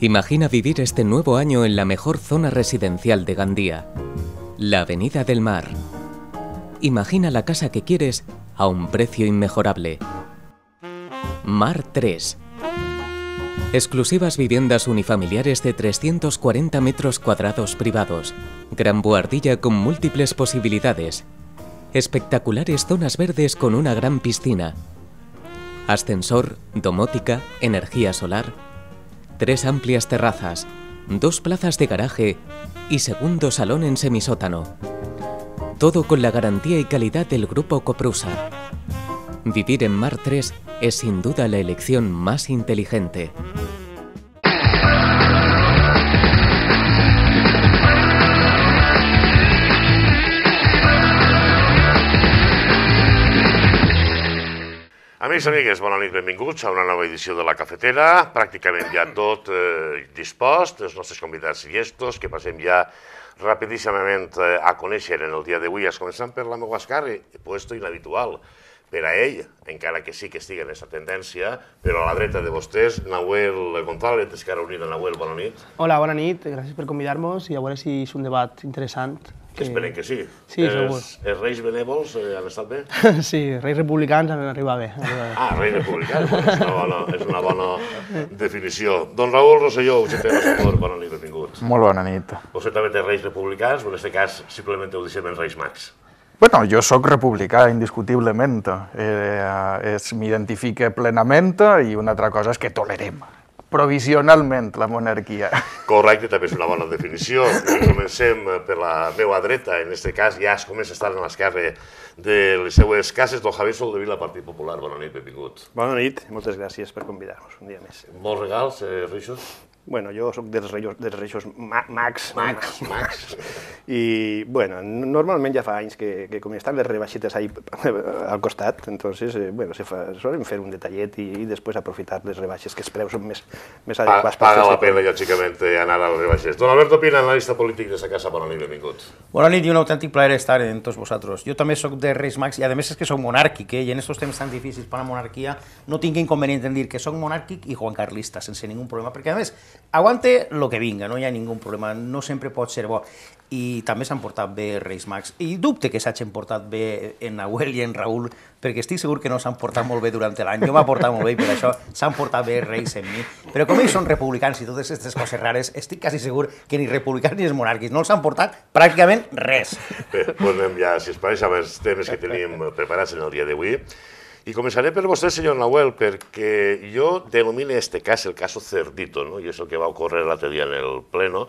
Imagina vivir este nuevo año en la mejor zona residencial de Gandía, la Avenida del Mar. Imagina la casa que quieres a un precio inmejorable. Mar 3. Exclusivas viviendas unifamiliares de 340 metros cuadrados privados. Gran buhardilla con múltiples posibilidades. Espectaculares zonas verdes con una gran piscina. Ascensor, domótica, energía solar, tres amplias terrazas, dos plazas de garaje y segundo salón en semisótano. Todo con la garantía y calidad del Grupo Coprusa. Vivir en Mar 3 es sin duda la elección más inteligente. Amics i amigues, bona nit, benvinguts a una nova edició de La Cafetera, pràcticament ja tot eh, dispost, els nostres convidats i llestos, que passem ja rapidíssimament eh, a conèixer en el dia d'avui, es començant per la meva escarri, puesto inhabitual per a ell, encara que sí que estigui en aquesta tendència, però a la dreta de vostès, Nahuel González, Esquerra Unida. Nahuel, bona nit. Hola, bona nit, gràcies per convidar-nos i a veure si és un debat interessant que esperem que sí. Sí, els, segur. Els reis benèvols eh, han estat bé? sí, reis republicans han arribat bé. Ah, reis republicans, és una bona, és una bona definició. Don Raül Rosselló, us fem favor, bona nit, benvingut. Molt bona nit. Vostè també té reis republicans, però en aquest cas simplement ho deixem en reis mags. Bueno, jo sóc republicà, indiscutiblement. Eh, eh M'identifica plenament i una altra cosa és que tolerem provisionalment la monarquia. Correcte, també és una bona definició. Comencem per la meva dreta, en aquest cas ja es comença a estar en l'esquerra de les seues cases. Don Javier Soldevila, Partit Popular, bona nit, benvingut. Bona nit, moltes gràcies per convidar-nos un dia més. Molts regals, eh, Reixos? Bueno, jo sóc dels reixos, dels reixos ma Max. Max, Max. I, bueno, normalment ja fa anys que, que com estan les rebaixetes ahí al costat, entonces, eh, bueno, se fa, solen fer un detallet i, i després aprofitar les rebaixes, que els preus són més, més adequats. paga la pena, lògicament, anar a les rebaixes. Don Alberto Pina, analista polític de sa casa, bona nit, benvinguts. Bona nit i un autèntic plaer estar en tots vosaltres. Jo també sóc de Reis Max i, a més, és que sóc monàrquic, eh? i en aquests temps tan difícils per la monarquia no tinc inconvenient en dir que sóc monàrquic i juancarlista, sense ningú problema, perquè, a més, aguante el que vinga, no hi ha ningú problema, no sempre pot ser bo. I també s'han portat bé Reis Max. I dubte que s'hagin portat bé en Nahuel i en Raül, perquè estic segur que no s'han portat molt bé durant l'any. Jo m'ha portat molt bé per això s'han portat bé Reis en mi. Però com ells són republicans i totes aquestes coses rares, estic quasi segur que ni republicans ni els monarquis no els han portat pràcticament res. Bé, doncs anem ja, si es pareix, a els temes que tenim preparats en el dia d'avui. Y començaré per vostè, senyor Nahuel, perquè jo denomino este cas el cas Cerdito, ¿no? i és el que va a l'altre dia en el Pleno,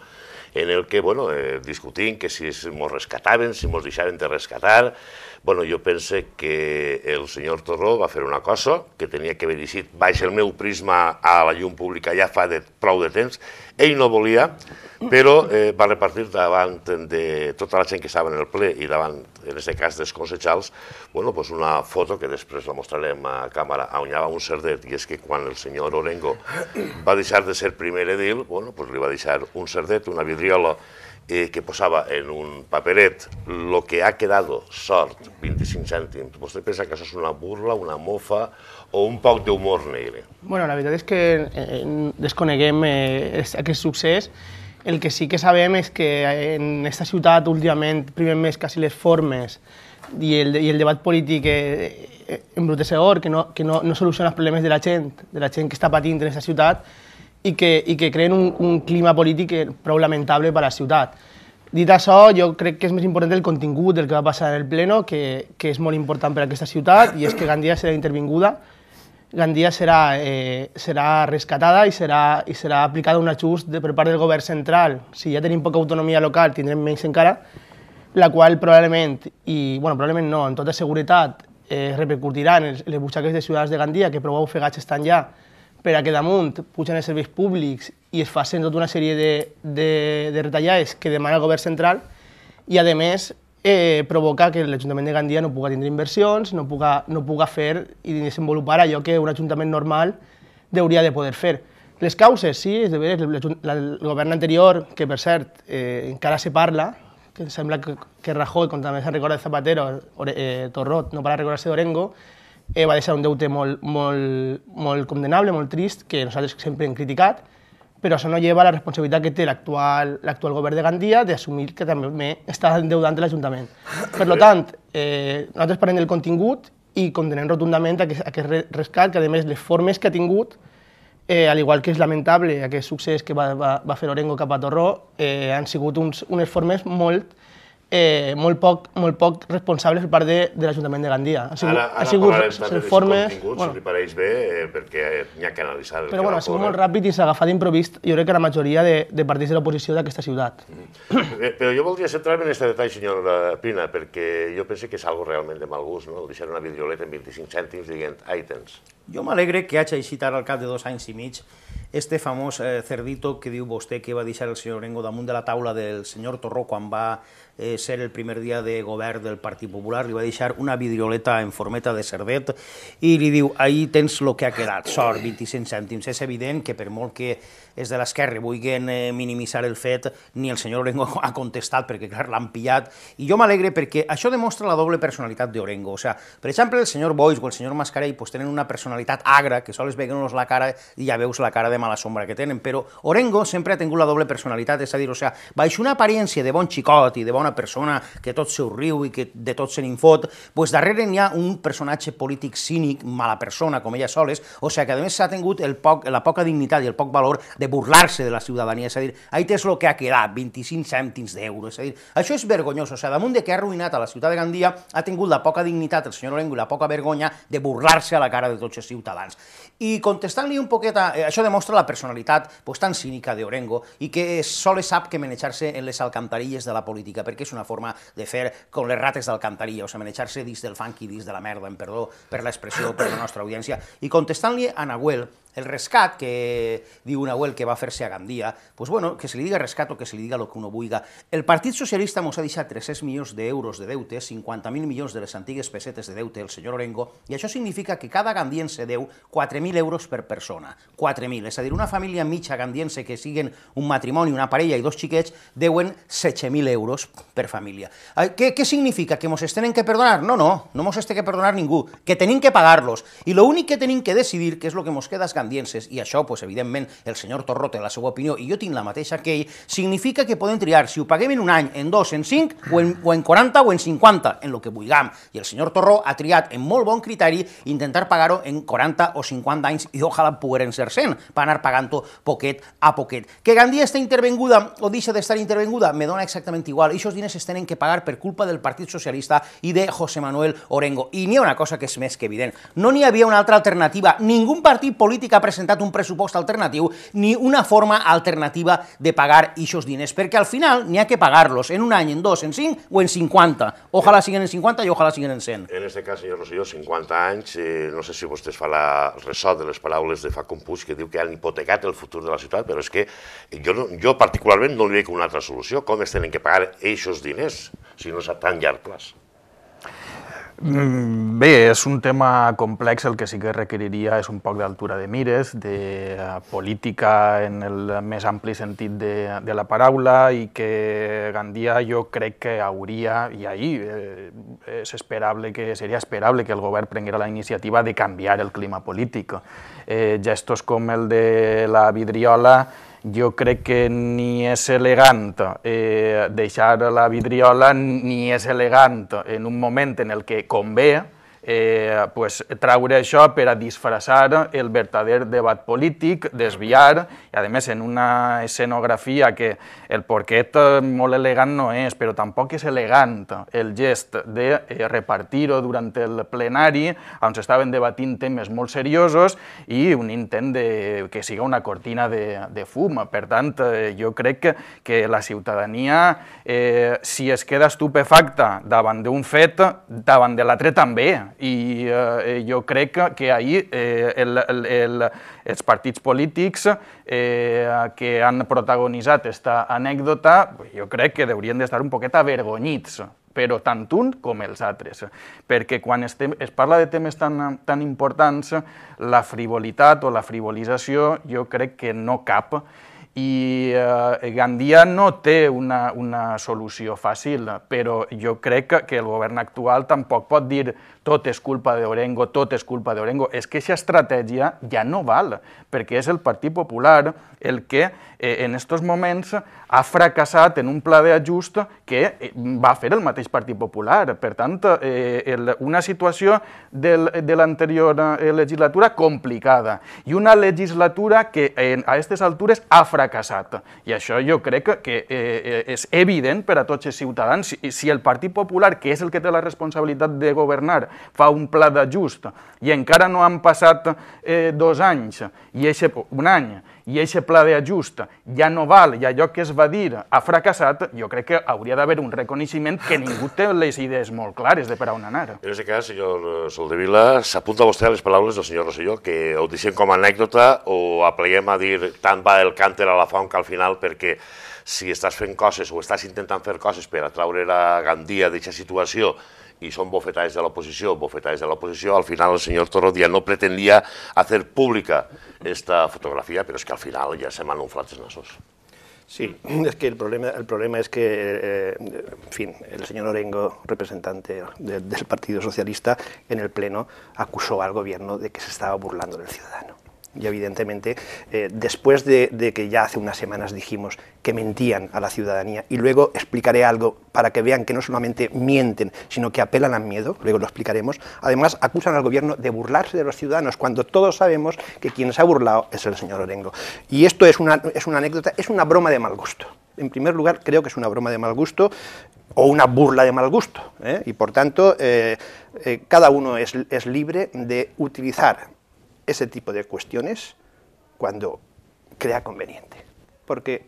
en el que, bueno, eh, que si mos rescataven, si mos deixaven de rescatar. Bueno, jo pense que el senyor Torró va fer una cosa que tenia que haver dit baix el meu prisma a la llum pública ja fa de, prou de temps ell no volia, però eh, va repartir davant de tota la gent que estava en el ple i davant, en aquest cas, dels consejals, bueno, pues una foto que després la mostrarem a càmera, ah, on hi havia un cerdet, i és que quan el senyor Orengo va deixar de ser primer edil, bueno, pues li va deixar un cerdet, una vidriola, eh, que posava en un paperet lo que ha quedado, sort, 25 cèntims. Vostè pensa que això és una burla, una mofa, o un poc d'humor negre? Bueno, la veritat és que eh, desconeguem eh, aquest succés. El que sí que sabem és que en aquesta ciutat últimament primer més quasi les formes i el, i el debat polític eh, eh, embrutecedor, que, no, que no, no soluciona els problemes de la gent, de la gent que està patint en aquesta ciutat i que, i que creen un, un clima polític eh, prou lamentable per a la ciutat. Dit això, jo crec que és més important el contingut del que va passar en el pleno, que, que és molt important per a aquesta ciutat, i és que Gandia serà intervinguda Gandia serà, eh, serà rescatada i serà, i serà aplicada un ajust de, per part del govern central. Si ja tenim poca autonomia local, tindrem menys encara, la qual probablement, i bueno, probablement no, en tota seguretat, eh, repercutirà en les butxaques de ciutadans de Gandia, que prou ofegats estan ja, per a que damunt pugen els serveis públics i es facin tota una sèrie de, de, de retallades que demana el govern central, i a més eh, provoca que l'Ajuntament de Gandia no puga tindre inversions, no puga, no puga fer i desenvolupar allò que un ajuntament normal hauria de poder fer. Les causes, sí, és de veres, el govern anterior, que per cert eh, encara se parla, que sembla que, que Rajoy, com també recorda de Zapatero, eh, Torrot, no para recordar-se d'Orengo, eh, va deixar un deute molt, molt, molt condenable, molt trist, que nosaltres sempre hem criticat, però això no lleva la responsabilitat que té l'actual govern de Gandia d'assumir que també està endeudant l'Ajuntament. Per tant, eh, nosaltres parlem del contingut i condenem rotundament aquest, aquest rescat, que a més les formes que ha tingut, eh, al igual que és lamentable aquest succés que va, va, va fer Orengo cap a Torró, eh, han sigut uns, unes formes molt eh, molt, poc, molt poc responsables per part de, de l'Ajuntament de Gandia. Ha sigut, ara, ara ha sigut formes... Si bueno, si pareix bé, eh, perquè n'hi ha que analitzar. Però bueno, ha sigut molt ràpid i s'ha agafat d'improvist, jo crec que la majoria de, de partits de l'oposició d'aquesta ciutat. Mm. eh, però jo voldria centrar-me en aquest detall, senyor eh, Pina, perquè jo penso que és algo realment de mal gust, no? deixar una vidrioleta en 25 cèntims dient, ai, Jo m'alegre que hagi eixit ara al cap de dos anys i mig este famós eh, cerdito que diu vostè que va deixar el senyor Rengo damunt de la taula del senyor Torró quan va eh, ser el primer dia de govern del Partit Popular, li va deixar una vidrioleta en formeta de cerdet i li diu, ahir tens el que ha quedat, sort, 25 cèntims. És evident que per molt que és de l'esquerra vulguen eh, minimitzar el fet, ni el senyor Orengo ha contestat perquè, clar, l'han pillat. I jo m'alegre perquè això demostra la doble personalitat d'Orengo. O sigui, per exemple, el senyor Boix o el senyor Mascarell pues, tenen una personalitat agra, que sols veuen la cara i ja veus la cara de mala sombra que tenen, però Orengo sempre ha tingut la doble personalitat, és a dir, o sigui, baix una apariència de bon xicot i de bona persona que tot se riu i que de tot se n'infot, pues darrere n'hi ha un personatge polític cínic, mala persona, com ella soles, o sigui, que a més s'ha tingut el poc, la poca dignitat i el poc valor de de burlar-se de la ciutadania, és a dir, ahí tens el que ha quedat, 25 cèntims d'euro, és a dir, això és vergonyós, o sigui, damunt de que ha arruïnat a la ciutat de Gandia, ha tingut la poca dignitat el senyor Orengo i la poca vergonya de burlar-se a la cara de tots els ciutadans. I contestant-li un poquet, a, eh, això demostra la personalitat pues, tan cínica d'Orengo i que sols sap que menejar se en les alcantarilles de la política, perquè és una forma de fer com les rates d'alcantarilla, o sigui, menejar se dins del fang i dins de la merda, en perdó per l'expressió per la nostra audiència. I contestant-li a Nahuel, el rescat que digo una huelga que va a hacerse a Gandía, pues bueno, que se le diga rescato, que se le diga lo que uno buiga El Partido Socialista nos ha 36 millones de euros de deute, mil millones de los antiguos pesetes de deute del señor Orengo, y eso significa que cada gandiense deu 4.000 euros por persona. 4.000, es decir, una familia micha gandiense que siguen un matrimonio, una pareja y dos deben deuen mil euros per familia. ¿Qué significa? Que nos estén que perdonar? No, no, no nos esté que perdonar ninguno, que tienen que pagarlos. Y lo único que tienen que decidir, que es lo que nos queda independiències, i això, pues, evidentment, el senyor Torró té la seva opinió, i jo tinc la mateixa que ell, significa que podem triar si ho paguem en un any, en dos, en cinc, o en, o en 40 o en 50, en el que vulguem. I el senyor Torró ha triat en molt bon criteri intentar pagar-ho en 40 o 50 anys i ojalà pogueren ser 100, per anar pagant-ho poquet a poquet. Que Gandia està intervenguda o deixa d'estar intervenguda, me dona exactament igual. Ixos diners es tenen que pagar per culpa del Partit Socialista i de José Manuel Orengo. I n'hi ha una cosa que és més que evident. No n'hi havia una altra alternativa. Ningú partit polític ha presentat un pressupost alternatiu ni una forma alternativa de pagar aquests diners, perquè al final n'hi ha que pagar-los en un any, en dos, en cinc o en 50. Ojalà siguen en 50 i ojalà siguen en 100. En aquest cas, senyor Rosselló, 50 anys, eh, no sé si vostè es fa la ressò de les paraules de Facun Puig, que diu que han hipotecat el futur de la ciutat, però és que jo, no, jo particularment no li veig una altra solució. Com es tenen que pagar eixos diners si no és a tan llarg plaç? Mm, bé, és un tema complex, el que sí que requeriria és un poc d'altura de mires, de eh, política en el més ampli sentit de, de la paraula i que Gandia jo crec que hauria, i ahir eh, és esperable que, seria esperable que el govern prenguera la iniciativa de canviar el clima polític. Eh, gestos com el de la vidriola jo crec que ni és elegant eh, deixar la vidriola ni és elegant en un moment en el que convé, eh, pues, traure això per a disfressar el verdader debat polític, desviar, i a més en una escenografia que el porquet eh, molt elegant no és, però tampoc és elegant el gest de eh, repartir-ho durant el plenari, on s'estaven debatint temes molt seriosos i un intent de, que siga una cortina de, de fum. Per tant, eh, jo crec que, que la ciutadania, eh, si es queda estupefacta davant d'un fet, davant de l'altre també i eh, eh, jo crec que, que ahir eh, el, el, el, els partits polítics eh, que han protagonitzat aquesta anècdota, jo crec que haurien d'estar un poquet avergonyits però tant un com els altres. Perquè quan estem, es parla de temes tan, tan importants, la frivolitat o la frivolització jo crec que no cap i eh, Gandia no té una, una solució fàcil, però jo crec que el govern actual tampoc pot dir tot és culpa d'Orengo, tot és culpa d'Orengo. És que aquesta estratègia ja no val, perquè és el Partit Popular el que eh, en aquests moments ha fracassat en un pla d'ajust que eh, va fer el mateix Partit Popular. Per tant, eh, el, una situació del, de l'anterior eh, legislatura complicada i una legislatura que eh, a aquestes altures ha fracassat. I això jo crec que eh, és evident per a tots els ciutadans. Si, si el Partit Popular, que és el que té la responsabilitat de governar, fa un pla d'ajust i encara no han passat eh, dos anys, i eixe, un any, i aquest pla d'ajust ja no val i allò que es va dir ha fracassat, jo crec que hauria d'haver un reconeixement que ningú té les idees molt clares de per on anar. En aquest cas, senyor Soldevila, s'apunta vostè a les paraules del senyor Rosselló, que ho deixem com a anècdota o apleguem a dir tant va el càntel a la fonca al final perquè si estàs fent coses o estàs intentant fer coses per atraure la Gandia d'aquesta situació y son bofetades de la oposición, bofetades de la oposición. Al final el señor Torodia no pretendía hacer pública esta fotografía, pero es que al final ya se en flates nasos. Sí, es que el problema, el problema es que, eh, en fin, el señor Orengo, representante del Partido Socialista, en el Pleno acusó al gobierno de que se estaba burlando del ciudadano y evidentemente eh, después de, que ya hace unas semanas dijimos que mentían a la ciudadanía y luego explicaré algo para que vean que no solamente mienten, sino que apelan al miedo, luego lo explicaremos, además acusan al gobierno de burlarse de los ciudadanos cuando todos sabemos que quien se ha burlado es el señor Orengo. Y esto es una, es una anécdota, es una broma de mal gusto. En primer lugar, creo que es una broma de mal gusto o una burla de mal gusto. ¿eh? Y por tanto, eh, cada uno es, es libre de utilizar ese tipo de cuestiones cuando crea conveniente. Porque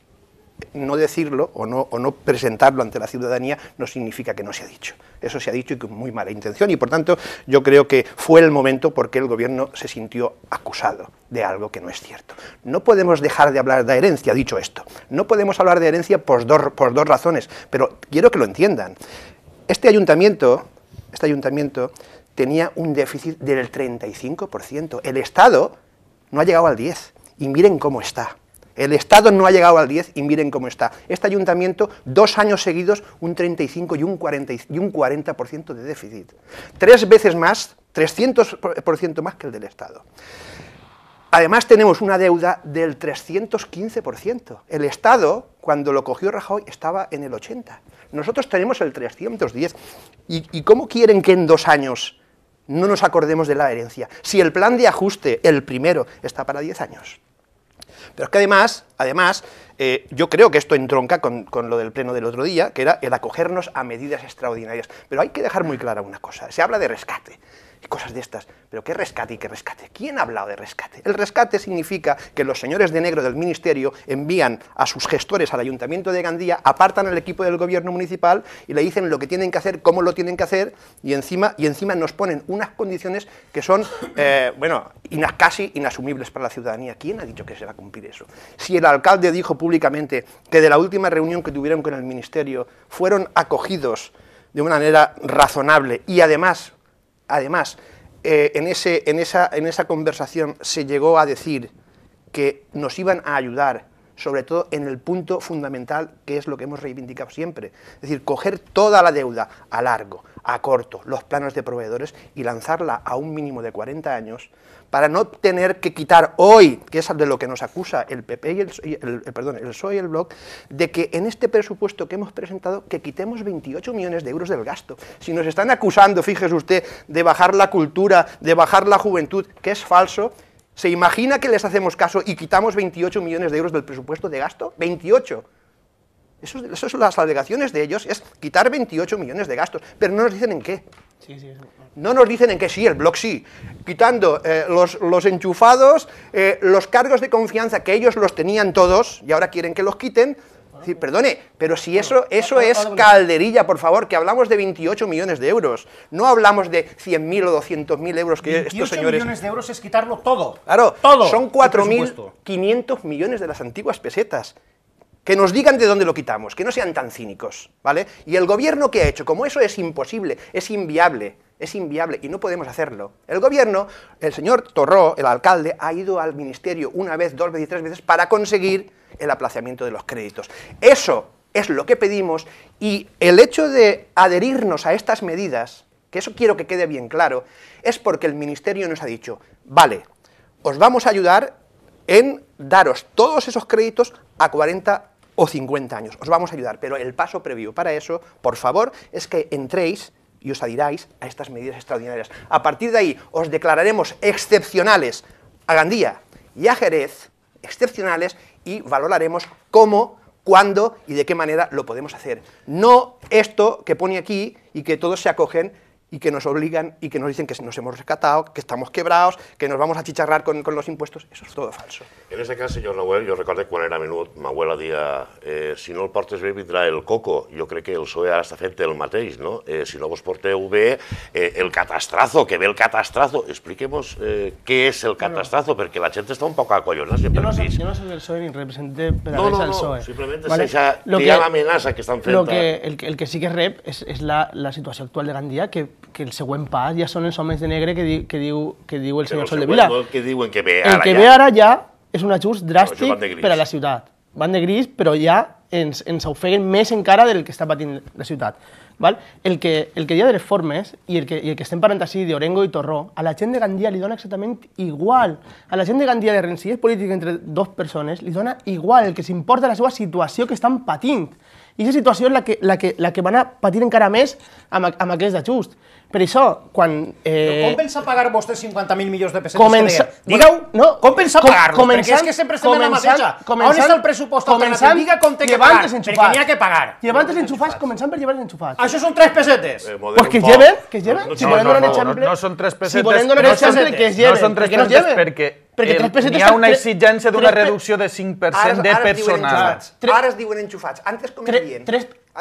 no decirlo o no, presentarlo ante la ciudadanía no significa que no se ha dicho. Eso se ha dicho y con muy mala intención y por tanto yo creo que fue el momento porque el gobierno se sintió acusado de algo que no es cierto. No podemos dejar de hablar de herencia, dicho esto. No podemos hablar de herencia por dos, por dos razones, pero quiero que lo entiendan. Este ayuntamiento, este ayuntamiento tenía un déficit del 35%. El Estado no ha llegado al 10%, y miren cómo está. El Estado no ha llegado al 10 y miren cómo está. Este ayuntamiento, dos años seguidos, un 35 y un 40, y un de déficit. Tres veces más, 300% más que el del Estado. Además tenemos una deuda del 315%. El Estado, cuando lo cogió Rajoy, estaba en el 80%. Nosotros tenemos el 310%. y cómo quieren que en dos años no nos acordemos de la herencia. Si el plan de ajuste, el primero, está para 10 años. Pero es que además, además eh, yo creo que esto entronca con, con, lo del pleno del otro día, que era el acogernos a medidas extraordinarias. Pero hay que dejar muy clara una cosa, se habla de rescate y cosas de estas. Pero ¿qué rescate y qué rescate? ¿Quién ha hablado de rescate? El rescate significa que los señores de negro del ministerio envían a sus gestores al ayuntamiento de Gandía, apartan al equipo del gobierno municipal y le dicen lo que tienen que hacer, cómo lo tienen que hacer y encima, y encima nos ponen unas condiciones que son, eh, bueno, casi inasumibles para la ciudadanía. ¿Quién ha dicho que se va a cumplir eso? Si el alcalde dijo públicamente que de la última reunión que tuvieron con el ministerio fueron acogidos de una manera razonable y además Además, eh, en, esa, en esa conversación se llegó a decir que nos iban a ayudar, sobre todo en el punto fundamental que es lo que hemos reivindicado siempre, es decir, coger toda la deuda a largo, a corto, los planos de proveedores y lanzarla a un mínimo de 40 años para no tener que quitar hoy, que es de lo que nos acusa el PP y el, perdón, el PSOE y el Bloc, de que en este presupuesto que hemos presentado que quitemos 28 millones de euros del gasto. Si nos están acusando, fíjese usted, de bajar la cultura, de bajar la juventud, que es falso, ¿se imagina que les hacemos caso y quitamos 28 millones de euros del presupuesto de gasto? 28. Eso, son las alegaciones de ellos es quitar 28 millones de gastos, pero no nos dicen en qué. no nos dicen en qué sí, el blog sí. Quitando eh, los, los, enchufados, eh, los cargos de confianza que ellos los tenían todos y ahora quieren que los quiten. Sí, perdone, pero si eso, eso es calderilla, por favor, que hablamos de 28 millones de euros. No hablamos de 100.000 o 200.000 euros que estos señores... millones de euros es quitarlo todo. Claro, todo son 4.500 millones de las antiguas pesetas que nos digan de dónde lo quitamos, que no sean tan cínicos, ¿vale? Y el gobierno que ha hecho, como eso es imposible, es inviable, es inviable y no podemos hacerlo. El gobierno, el señor Torró, el alcalde, ha ido al ministerio una vez, dos veces y tres veces para conseguir el aplazamiento de los créditos. Eso es lo que pedimos y el hecho de adherirnos a estas medidas, que eso quiero que quede bien claro, es porque el ministerio nos ha dicho, vale, os vamos a ayudar en daros todos esos créditos a 40 o 50 años. Os vamos a ayudar, pero el paso previo para eso, por favor, es que entréis y os adhiráis a estas medidas extraordinarias. A partir de ahí os declararemos excepcionales a Gandía y a Jerez, excepcionales, y valoraremos cómo, cuándo y de qué manera lo podemos hacer. No esto que pone aquí y que todos se acogen y que nos obligan y que nos dicen que nos hemos rescatado, que estamos quebrados, que nos vamos a chicharrar con, con los impuestos, eso es todo falso. En ese caso, señor Nahuel, yo recordé cuál era mi, mi abuela decía, eh, si no el portes baby trae el coco. yo creo que el PSOE hasta frente gente el mateix, no? Eh, si no vos porteu v eh, el catastrazo, que ve el catastrazo. Expliquemos qué es el catastrazo, porque la gente está un poco a em Yo no soy yo no soy del PSOE ni representé no, no, no, PSOE. simplemente ¿vale? esa que están frente Lo que, el, que sí que rep es la, la actual de Gandía, que que el següent pas ja són els homes de negre que, di, que, diu, que diu el senyor el Sol de Vila. que diuen que ve ara el que ja. ve ara ja és un ajust dràstic no, per a la ciutat. Van de gris, però ja ens, ens ofeguen més encara del que està patint la ciutat. Val? El, que, el que hi ha de reformes i el que, i el que estem parlant així d'Orengo i Torró, a la gent de Gandia li dona exactament igual. A la gent de Gandia de Renzi, és política entre dues persones, li dona igual, el que s'importa la seva situació que estan patint. I aquesta situació és la que, la que, la que van a patir encara més amb, amb aquest ajust. Per això, quan... Eh... Com pensa pagar vostè 50.000 milions de pessetes Comença... que no, com pensa com, pagar-los? Perquè és que sempre estem en la mateixa. Començant, On està el pressupost alternatiu? Diga com té que pagar, perquè n'hi ha que pagar. els enxufats, començant per llevar enxufats. Això són tres pessetes. Eh, pues que es lleven, que es lleven. No, si volem donar exemple... No, són tres pessetes. Si volem donar exemple, que es lleven. No són tres pessetes perquè perquè tres pessetes... Hi ha una exigència d'una reducció de 5% de personal. Ara es diuen enxufats. Antes com es dient?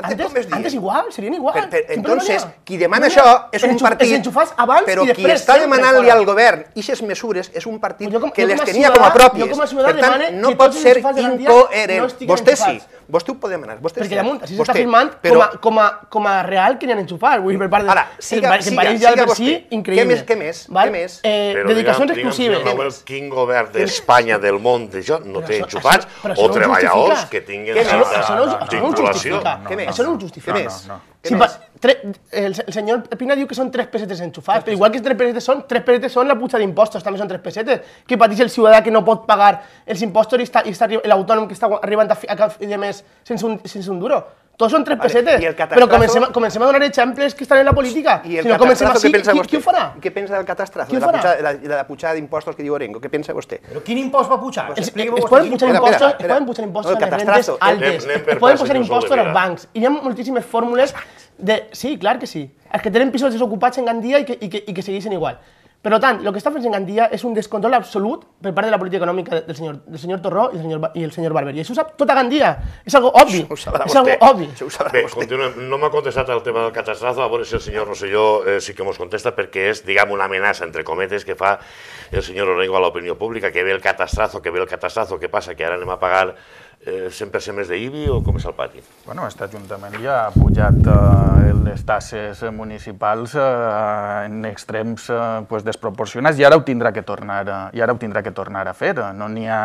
Antes, antes, com antes igual, serien igual. Per, per, entonces, qui demana no això és un partit, enxufats abans però qui està demanant-li al govern aquestes mesures és un partit com, que les tenia com a pròpies. Per tant, no pot ser incoherent. No vostè sí, vostè ho pot demanar. Vostè Perquè damunt, així s'està firmant però... com, a, com, a, real que n'hi han enxufats. Vull dir, per part de... Ara, siga, siga, siga, siga vostè. increïble. Què més, què més? Què més? Eh, dedicacions exclusives. Quin govern d'Espanya, del món, jo, no té enxufats o treballadors que tinguin vinculació. Què més? eso no, es justifica. el, señor Pina dijo que son tres pesetes enchufados, pero igual que tres pesetes son, tres pesetes son la de impuestos también son tres pesetes, que pateix el ciudadano que no puede pagar impuesto y está y está el que está arriba a, de mes sin un duro. Todos son tres pesetes. Pero comencemos a donar ejemplos que están en la política. ¿Y el si no comencem ¿qué, ¿qué del catastrazo, De la, puchada de impuestos de que digo Orengo, ¿Qué piensa usted? ¿Pero quién impuesto va a pues puchar? es, pujar pueden puchar impuestos a los bancos. y ya pueden pujar impuestos de... Sí, claro que sí. Es que tienen pisos desocupados en Gandía y que, y que, que igual. Per tant, el que està fent en Gandia és un descontrol absolut per part de la política econòmica del senyor, del senyor Torró i el senyor, i el senyor Barber. I això ho sap tota Gandia. És algo obvi. és algo obvi. Bé, No m'ha contestat el tema del catastrazo, A veure si el senyor Rosselló eh, sí que ens contesta perquè és, diguem, una amenaça, entre cometes, que fa el senyor Orengo a l'opinió pública, que ve el catastrazo, que ve el catastrazo, que passa que ara anem a pagar 100% eh, més d'IBI o com és el pati? Bueno, aquest Ajuntament ja ha pujat eh, les tasses eh, municipals eh, en extrems eh, pues, desproporcionats i ara ho tindrà que tornar, i ara ho tindrà que tornar a fer. No n'hi ha,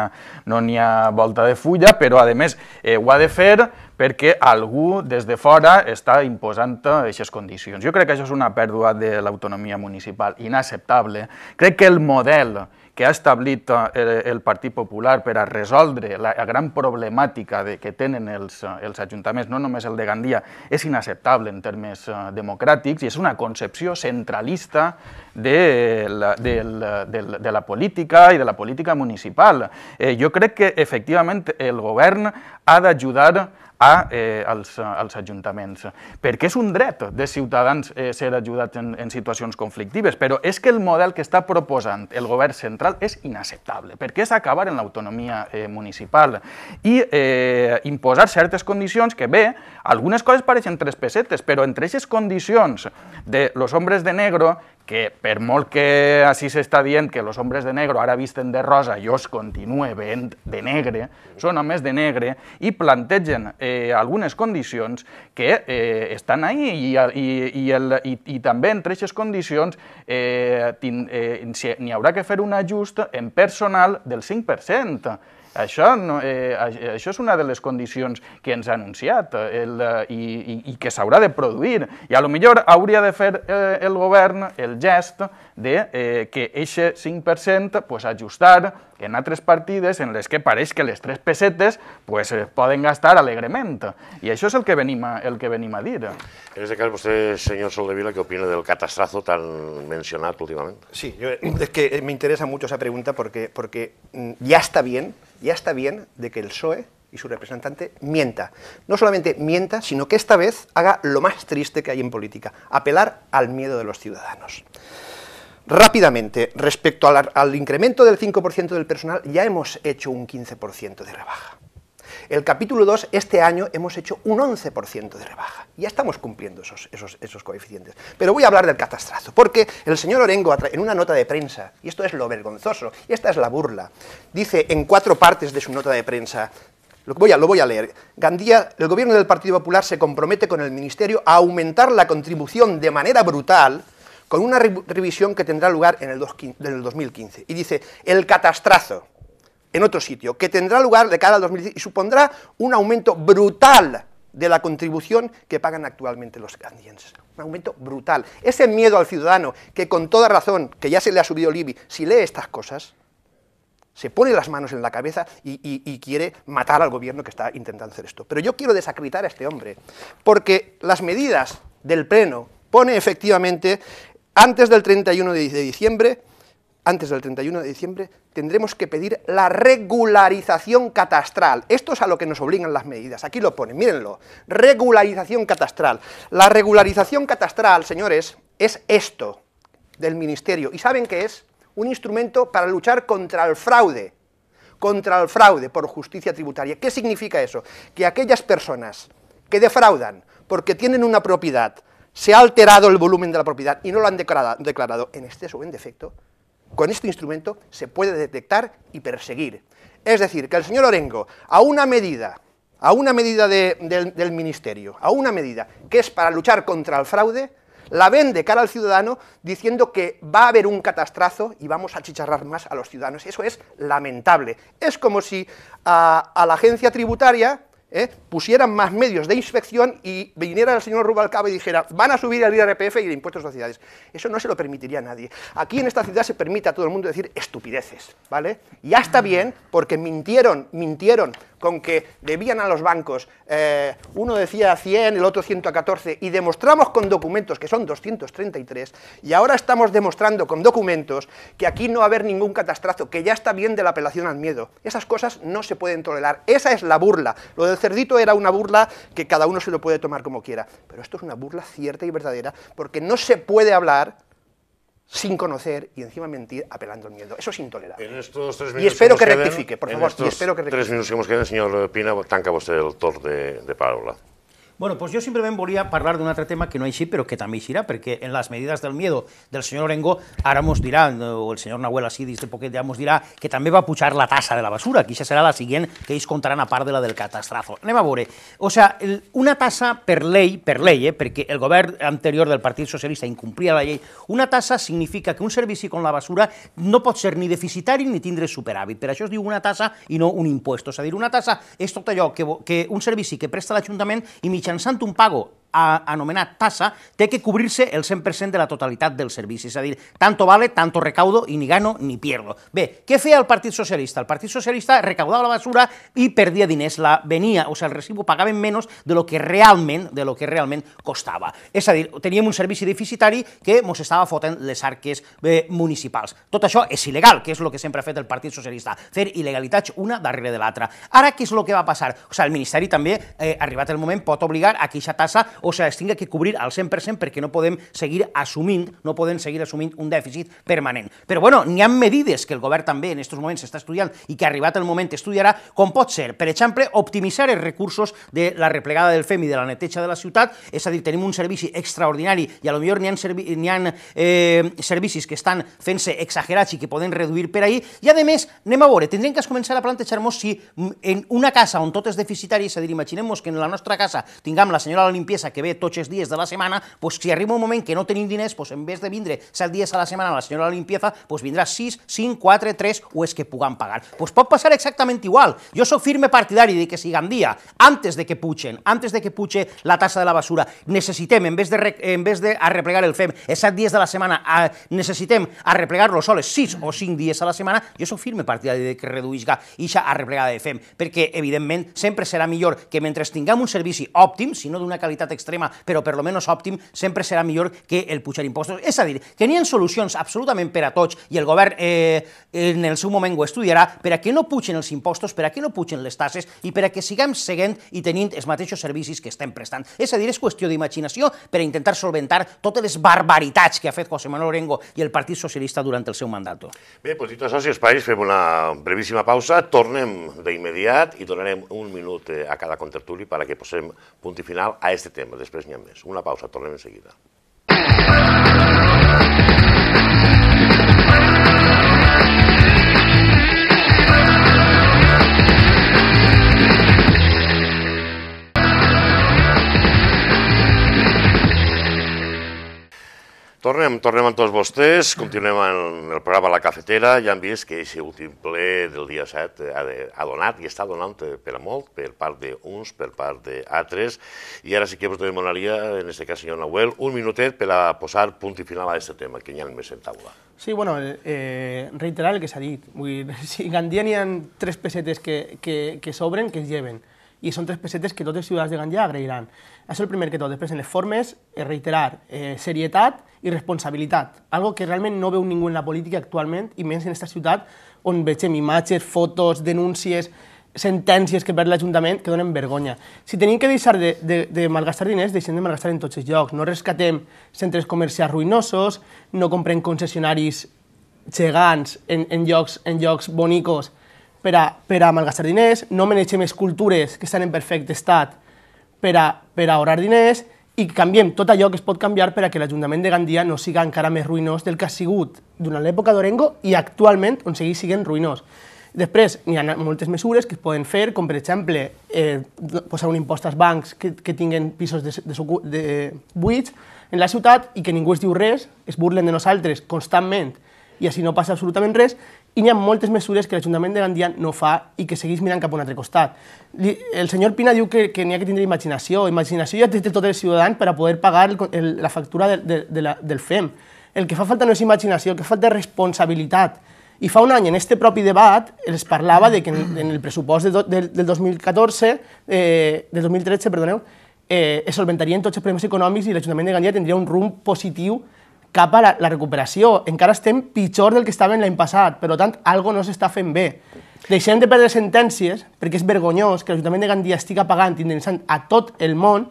no ha volta de fulla, però a més eh, ho ha de fer perquè algú des de fora està imposant aquestes eh, condicions. Jo crec que això és una pèrdua de l'autonomia municipal inacceptable. Crec que el model que ha establit eh, el Partit Popular per a resoldre la gran problemàtica de, que tenen els, eh, els ajuntaments, no només el de Gandia, és inacceptable en termes eh, democràtics i és una concepció centralista de la, de la política i de la política municipal. jo crec que, efectivament, el govern ha d'ajudar a, eh, als, eh, als ajuntaments. Perquè és un dret de ciutadans eh, ser ajudats en, en situacions conflictives, però és que el model que està proposant el govern central és inacceptable, perquè és acabar en l'autonomia eh, municipal i eh, imposar certes condicions que, bé, algunes coses pareixen tres pessetes, però entre aquestes condicions de los hombres de negro que per molt que així s'està dient que els homes de negre ara visten de rosa i els continue vent de negre, són homes de negre i plantegen eh, algunes condicions que eh, estan ahí i, i, i, el, i, i també entre aquestes condicions eh, eh n'hi haurà que fer un ajust en personal del 5%. Això, no, eh, això és una de les condicions que ens ha anunciat eh, el, i, i, i que s'haurà de produir. I a lo millor hauria de fer eh, el govern el gest de eh, que ese 5% pues, ajustar en tres partidas en las que pareix que les tres pesetes pues, eh, pueden gastar alegremente y eso es el que venimos a, el que venim a En este caso, pues, eh, señor Soldevila, ¿qué opina del catastrazo tan mencionado últimamente? Sí, es que me interesa mucho esa pregunta porque, porque mm, ya está bien, ya está bien de que el PSOE y su representante mienta. No solamente mienta, sino que esta vez haga lo más triste que hay en política, apelar al miedo de los ciudadanos. Rápidamente, respecto al, incremento del 5% del personal, ya hemos hecho un 15% de rebaja. El capítulo 2, este año hemos hecho un 11% de rebaja. Ya estamos cumpliendo esos, esos, coeficientes. Pero voy a hablar del catastrazo, porque el señor Orengo, en una nota de prensa, y esto es lo vergonzoso, y esta es la burla, dice en cuatro partes de su nota de prensa, lo voy, a, lo voy a leer. Gandía, el gobierno del Partido Popular se compromete con el Ministerio a aumentar la contribución de manera brutal, con una revisión que tendrá lugar en el, 2015. Y dice, el catastrazo, en otro sitio, que tendrá lugar de cara al 2015 y supondrá un aumento brutal de la contribución que pagan actualmente los canadienses. Un aumento brutal. Ese miedo al ciudadano, que con toda razón, que ya se le ha subido el IBI, si lee estas cosas, se pone las manos en la cabeza y, quiere matar al gobierno que está intentando hacer esto. Pero yo quiero desacreditar a este hombre, porque las medidas del Pleno pone efectivamente antes del 31 de diciembre, antes del 31 de diciembre, tendremos que pedir la regularización catastral. Esto es a lo que nos obligan las medidas. Aquí lo ponen, mírenlo. Regularización catastral. La regularización catastral, señores, es esto del Ministerio. ¿Y saben qué es? Un instrumento para luchar contra el fraude. Contra el fraude por justicia tributaria. ¿Qué significa eso? Que aquellas personas que defraudan porque tienen una propiedad se ha alterado el volumen de la propiedad y no lo han declarado, declarado en exceso o en defecto, con este instrumento se puede detectar y perseguir. Es decir, que el señor Orengo, a una medida, a una medida del, ministerio, a una medida que es para luchar contra el fraude, la vende cara al ciudadano diciendo que va a haber un catastrazo y vamos a chicharrar más a los ciudadanos. Eso es lamentable. Es como si a la agencia tributaria ¿eh? pusieran más medios de inspección y viniera el señor Rubalcaba y dijera, van a subir el IRPF y el impuesto de sociedades. Eso no se lo permitiría a nadie. Aquí en esta ciudad se permite a todo el mundo decir estupideces, ¿vale? Ya está bien, porque mintieron, mintieron con que debían a los bancos, eh, uno decía 100, el otro 114, y demostramos con documentos que son 233, y ahora estamos demostrando con documentos que aquí no va a haber ningún catastrazo, que ya está bien de la apelación al miedo. Esas cosas no se pueden tolerar, esa es la burla. Lo del cerdito era una burla que cada uno se lo puede tomar como quiera, pero esto es una burla cierta y verdadera, porque no se puede hablar sin conocer y encima mentir apelando al miedo. Eso es intolerable. y espero que, rectifique, por favor. En y espero que rectifique. tres minutos que hemos quedado, señor Pina, tanca usted el autor de, de palabra. Bueno, pues yo simplement volia parlar d'un altre tema que no així, però que també eixirà, perquè en les medides del miedo del senyor Orengo ara mos dirà, o el senyor Nahuel Asidis de poquet ja mos dirà, que també va pujar la tassa de la basura, que això serà la següent que ells contaran a part de la del catastrazo. Anem a veure. O sea, una tassa per llei, per llei, eh, perquè el govern anterior del Partit Socialista incomplia la llei, una tassa significa que un servici com la basura no pot ser ni deficitari ni tindre superàvit. Per això es diu una tassa i no un impost. És a dir, una tassa és tot allò que, que un servici que presta l'Ajuntament i mitjançant en un Pago a, anomenat tassa té que cobrir-se el 100% de la totalitat del servici, és a dir, tanto vale, tanto recaudo i ni gano ni pierdo. Bé, què feia el Partit Socialista? El Partit Socialista recaudava la basura i perdia diners, la venia, o sigui, el recibo pagaven menys de lo que realment de lo que realment costava. És a dir, teníem un servici deficitari que mos estava fotent les arques eh, municipals. Tot això és il·legal, que és el que sempre ha fet el Partit Socialista, fer il·legalitats una darrere de l'altra. Ara, què és el que va passar? O sigui, el Ministeri també, eh, arribat el moment, pot obligar a que aquesta tassa o se les tinga que cobrir al 100% perquè no podem seguir assumint, no podem seguir assumint un dèficit permanent. Però bueno, n'hi ha medides que el govern també en aquests moments està estudiant i que arribat el moment estudiarà, com pot ser, per exemple, optimitzar els recursos de la replegada del FEM i de la neteja de la ciutat, és a dir, tenim un servici extraordinari i a lo millor n'hi ha, servi hi eh, servicis que estan fent-se exagerats i que poden reduir per ahir, i a més, anem a veure, tindrem que començar a plantejar-nos si mm, en una casa on tot és deficitari, és a dir, imaginem que en la nostra casa tinguem la senyora de la limpieza que ve tots els dies de la setmana, doncs si arriba un moment que no tenim diners, doncs en vez de vindre 7 dies a la setmana a la senyora de la limpieza, doncs vindrà 6, 5, 4, 3 o és que puguem pagar. Doncs pot passar exactament igual. Jo sóc firme partidari de que si Gandia, antes de que pugen, antes de que puge la tassa de la basura, necessitem, en vez de, en vez de arreplegar el FEM els 7 dies de la setmana, a, necessitem arreplegar-lo sols 6 o 5 dies a la setmana, jo sóc firme partidari de que reduïsca ixa arreplegada de FEM, perquè, evidentment, sempre serà millor que mentre tinguem un servici òptim, si no d'una qualitat extrema, extrema, però per lo menys òptim, sempre serà millor que el pujar impostos. És a dir, que n'hi ha solucions absolutament per a tots i el govern eh, en el seu moment ho estudiarà per a que no pugen els impostos, per a que no pugen les tasses i per a que siguem seguint i tenint els mateixos servicis que estem prestant. És a dir, és qüestió d'imaginació per a intentar solventar totes les barbaritats que ha fet José Manuel Orengo i el Partit Socialista durant el seu mandat. Bé, doncs dit això, si us pareix, fem una brevíssima pausa, tornem d'immediat i donarem un minut eh, a cada contertuli perquè posem punt i final a aquest tema després n'hi ha més. Una pausa, tornem en seguida. Tornem, tornem amb tots vostès, continuem en el programa La Cafetera, ja han vist que aquest últim ple del dia 7 ha, de, ha donat i està donant per a molt, per part d'uns, per part d'altres, i ara sí que us demanaria, en aquest cas, senyor Nahuel, un minutet per a posar punt i final a aquest tema, que n'hi ha més en taula. Sí, bueno, eh, eh reiterar el que s'ha dit, vull dir, si en dia n'hi ha tres pessetes que, que, que s'obren, que es lleven, i són tres pessetes que tots els ciutadans de Gandia agrairan. Això és el primer que tot. Després, en les formes, eh, reiterar eh, serietat i responsabilitat, algo que realment no veu ningú en la política actualment, i menys en aquesta ciutat on vegem imatges, fotos, denúncies, sentències que perd l'Ajuntament que donen vergonya. Si tenim que deixar de, de, de malgastar diners, deixem de malgastar en tots els llocs. No rescatem centres comercials ruïnosos, no comprem concessionaris gegants en, en, llocs, en llocs bonicos per a, per a malgastar diners, no manegem escultures que estan en perfecte estat per a, per a ahorrar diners i canviem tot allò que es pot canviar per a que l'Ajuntament de Gandia no siga encara més ruïnós del que ha sigut durant l'època d'Orengo i actualment on segueix siguent ruïnós. Després, hi ha moltes mesures que es poden fer, com per exemple eh, posar un impost als bancs que, que tinguen pisos de, de, de, buits en la ciutat i que ningú es diu res, es burlen de nosaltres constantment i així no passa absolutament res, i hi ha moltes mesures que l'Ajuntament de Gandia no fa i que segueix mirant cap a un altre costat. El senyor Pina diu que, que n'hi ha que tindre imaginació. Imaginació ja té tot el ciutadà per a poder pagar el, el, la factura de, de, de la, del FEM. El que fa falta no és imaginació, el que fa falta és responsabilitat. I fa un any, en este propi debat, els parlava de que en, en el pressupost de do, del, del 2014, eh, del 2013, perdoneu, eh, es solventarien tots els problemes econòmics i l'Ajuntament de Gandia tindria un rumb positiu cap a la, la recuperació. Encara estem pitjor del que estàvem l'any passat, per tant, algo no s'està fent bé. Deixem de perdre sentències, perquè és vergonyós que l'Ajuntament de Gandia estigui pagant i a tot el món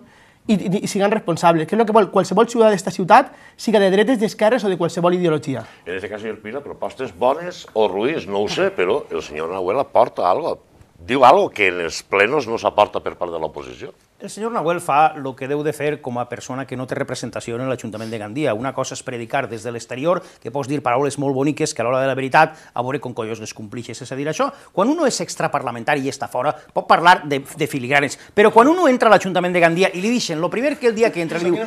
i, i, i siguin responsables, que és el que vol qualsevol ciutat d'aquesta ciutat, siga de dretes, d'esquerres o de qualsevol ideologia. En aquest cas, senyor Pina, propostes bones o ruïns, no ho sé, però el senyor Nahuel aporta alguna cosa. Diu alguna cosa que en els plenos no s'aporta per part de l'oposició. El señor Nahuel lo que debo de hacer como a persona que no té representación en el Ayuntamiento de Gandía. Una cosa es predicar desde el exterior que pots dir paraules muy boniques que a la hora de la veritat abore con collos les complixes, és cuando uno es Quan y és extraparlamentari i està de, filigranes, pero cuando uno entra al Ayuntamiento de Gandía y le dicen lo primero que el día que entra pues li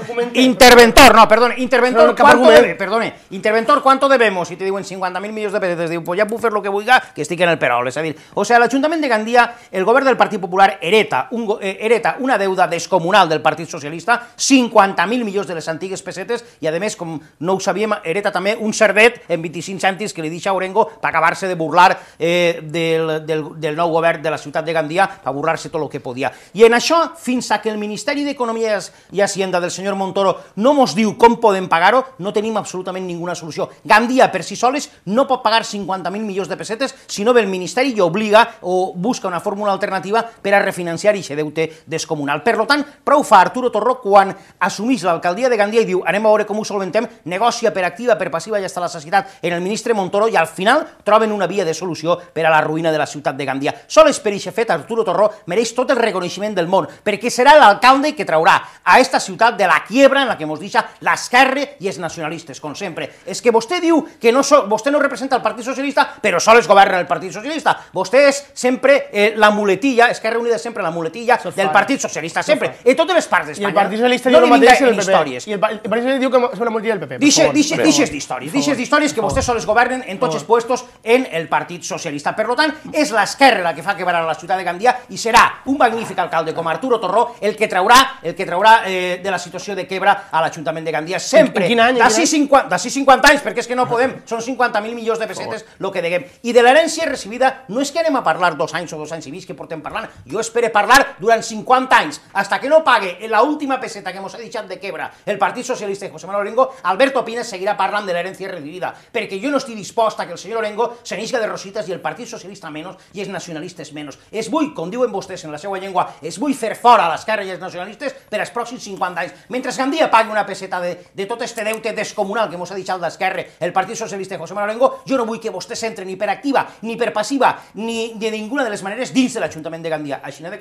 interventor, no, perdone, interventor, ¿cuánto Perdone, interventor, ¿cuánto debemos? Y te en 50.000 millones de pesos. diu, pues ya puc fer que vulga, que estic en el perol, a o sea el ayuntamiento de el govern del Partit Popular hereta, un, eh, hereta una de deuda descomunal del Partit Socialista, 50.000 milions de les antigues pessetes, i a més, com no ho sabíem, hereta també un servet en 25 cèntims que li deixa a Orengo per acabar-se de burlar eh, del, del, del nou govern de la ciutat de Gandia, per burlar-se tot el que podia. I en això, fins a que el Ministeri d'Economia i Hacienda del senyor Montoro no mos diu com podem pagar-ho, no tenim absolutament ninguna solució. Gandia per si soles no pot pagar 50.000 milions de pessetes, sinó no ve el Ministeri i obliga o busca una fórmula alternativa per a refinanciar aquest deute descomunal General. Per tant, prou fa Arturo Torró quan assumís l'alcaldia de Gandia i diu anem a veure com ho solventem, negocia per activa, per passiva i està la societat en el ministre Montoro i al final troben una via de solució per a la ruïna de la ciutat de Gandia. Sols per aquest fet Arturo Torró mereix tot el reconeixement del món, perquè serà l'alcalde que traurà a esta ciutat de la quiebra en la que mos deixa l'esquerra i els nacionalistes, com sempre. És que vostè diu que no so, vostè no representa el Partit Socialista, però sols governa el Partit Socialista. Vostè és sempre eh, la muletilla, Esquerra Unida és sempre la muletilla del Partit Socialista socialista, sempre, no en totes les parts d'Espanya. I el Partit Socialista no diu el mateix el PP. Històries. I el, el Partit Socialista diu que sobre la multitud del PP. Dixe, dixe, dixe d'històries, dixe d'històries que vostès sols governen en tots els puestos en el Partit Socialista. Per tant, és l'esquerra la que fa quebrar la ciutat de Gandia i serà un magnífic alcalde com Arturo Torró el que traurà el que traurà eh, de la situació de quebra a l'Ajuntament de Gandia sempre. D'ací 50, 50 anys, perquè és que no podem, són 50.000 milions de pesetes el que deguem. I de l'herència recibida no és que anem a parlar dos anys o dos anys i mig que portem parlant, jo espero parlar durant 50 anys hasta que no pague la última peseta que hemos dicho de quebra el Partido Socialista de José Manuel Orengo, Alberto Pines seguirá parlando de la herencia redivida, que yo no estoy a que el señor Orengo se n'isca de Rositas y el Partido Socialista menos y es nacionalistas menos. Es muy con digo en vostés en la segua lengua es muy las a las carreras nacionalistas de las próximos 50 mientras Mientras Gandía pague una peseta de, todo este deute descomunal que hemos de las esquerre el Partido Socialista de José Manuel Orengo, yo no voy que vostés entre ni per ni per pasiva ni de ninguna de las maneras, dice el Ayuntamiento de Gandía. Así no de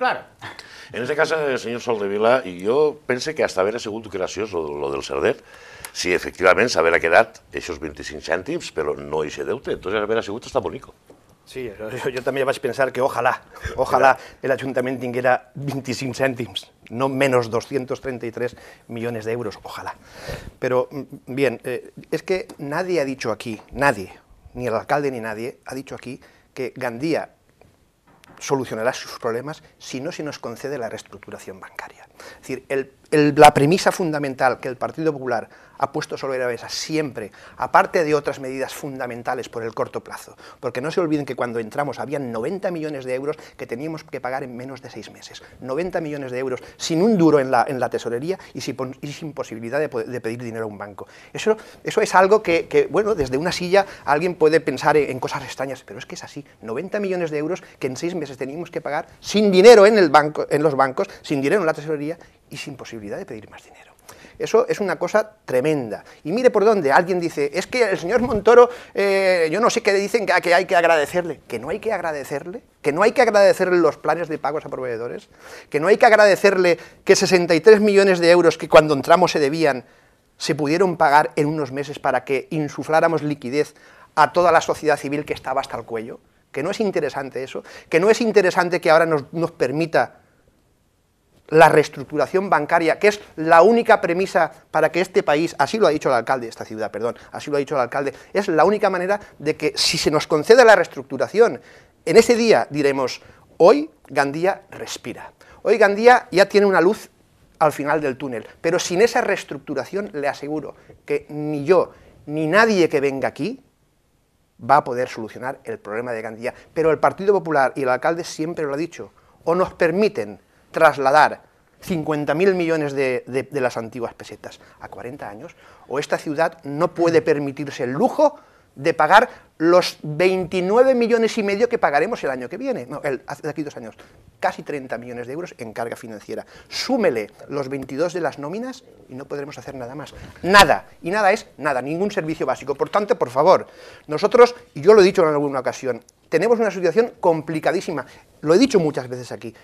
En este caso, Señor señor Soldevila, y yo pensé que hasta que sido gracioso lo del Cerdet, si saber a qué quedado esos 25 céntimos, pero no de deute, entonces haber sido está bonito. Sí, yo también vais a pensar que ojalá ojalá el ayuntamiento tinguera 25 céntimos, no menos 233 millones de euros, ojalá. Pero mm, bien, eh, es que nadie ha dicho aquí, nadie, ni el alcalde ni nadie, ha dicho aquí que Gandía solucionará sus problemas, si no se nos concede la reestructuración bancaria. Es decir, la premisa fundamental que el Partido Popular ha puesto sobre la mesa siempre, aparte de otras medidas fundamentales por el corto plazo, porque no se olviden que cuando entramos habían 90 millones de euros que teníamos que pagar en menos de seis meses, 90 millones de euros sin un duro en la, tesorería y sin, posibilidad de, pedir dinero a un banco. Eso, es algo que, bueno, desde una silla alguien puede pensar en, cosas extrañas, pero es que es así, 90 millones de euros que en seis meses teníamos que pagar sin dinero en los bancos, sin dinero en la tesorería y sin posibilidad de pedir más dinero. Eso es una cosa tremenda. Y mire por dónde. Alguien dice, es que el señor Montoro, eh, yo no sé qué dicen que, hay que agradecerle. Que no hay que agradecerle. Que no hay que agradecerle los planes de pagos a proveedores. Que no hay que agradecerle que 63 millones de euros que cuando entramos se debían, se pudieron pagar en unos meses para que insufláramos liquidez a toda la sociedad civil que estaba hasta el cuello. Que no es interesante eso. Que no es interesante que ahora nos permita la reestructuración bancaria, que es la única premisa para que este país, así lo ha dicho el alcalde, esta ciudad, perdón, así lo ha dicho el alcalde, es la única manera de que si se nos concede la reestructuración, en ese día diremos, hoy Gandía respira, hoy Gandía ya tiene una luz al final del túnel, pero sin esa reestructuración le aseguro que ni yo, ni nadie que venga aquí, va a poder solucionar el problema de Gandía. Pero el Partido Popular y el alcalde siempre lo ha dicho, o nos permiten trasladar 50.000 millones de, las antiguas pesetas a 40 años, o esta ciudad no puede mm. permitirse el lujo de pagar los 29 millones y medio que pagaremos el año que viene, no, el, hace aquí dos años, casi 30 millones de euros en carga financiera. Súmele los 22 de las nóminas y no podremos hacer nada más. Nada, y nada es nada, ningún servicio básico. Por tanto, por favor, nosotros, y yo lo he dicho en alguna ocasión, tenemos una situación complicadísima, lo he dicho muchas veces aquí,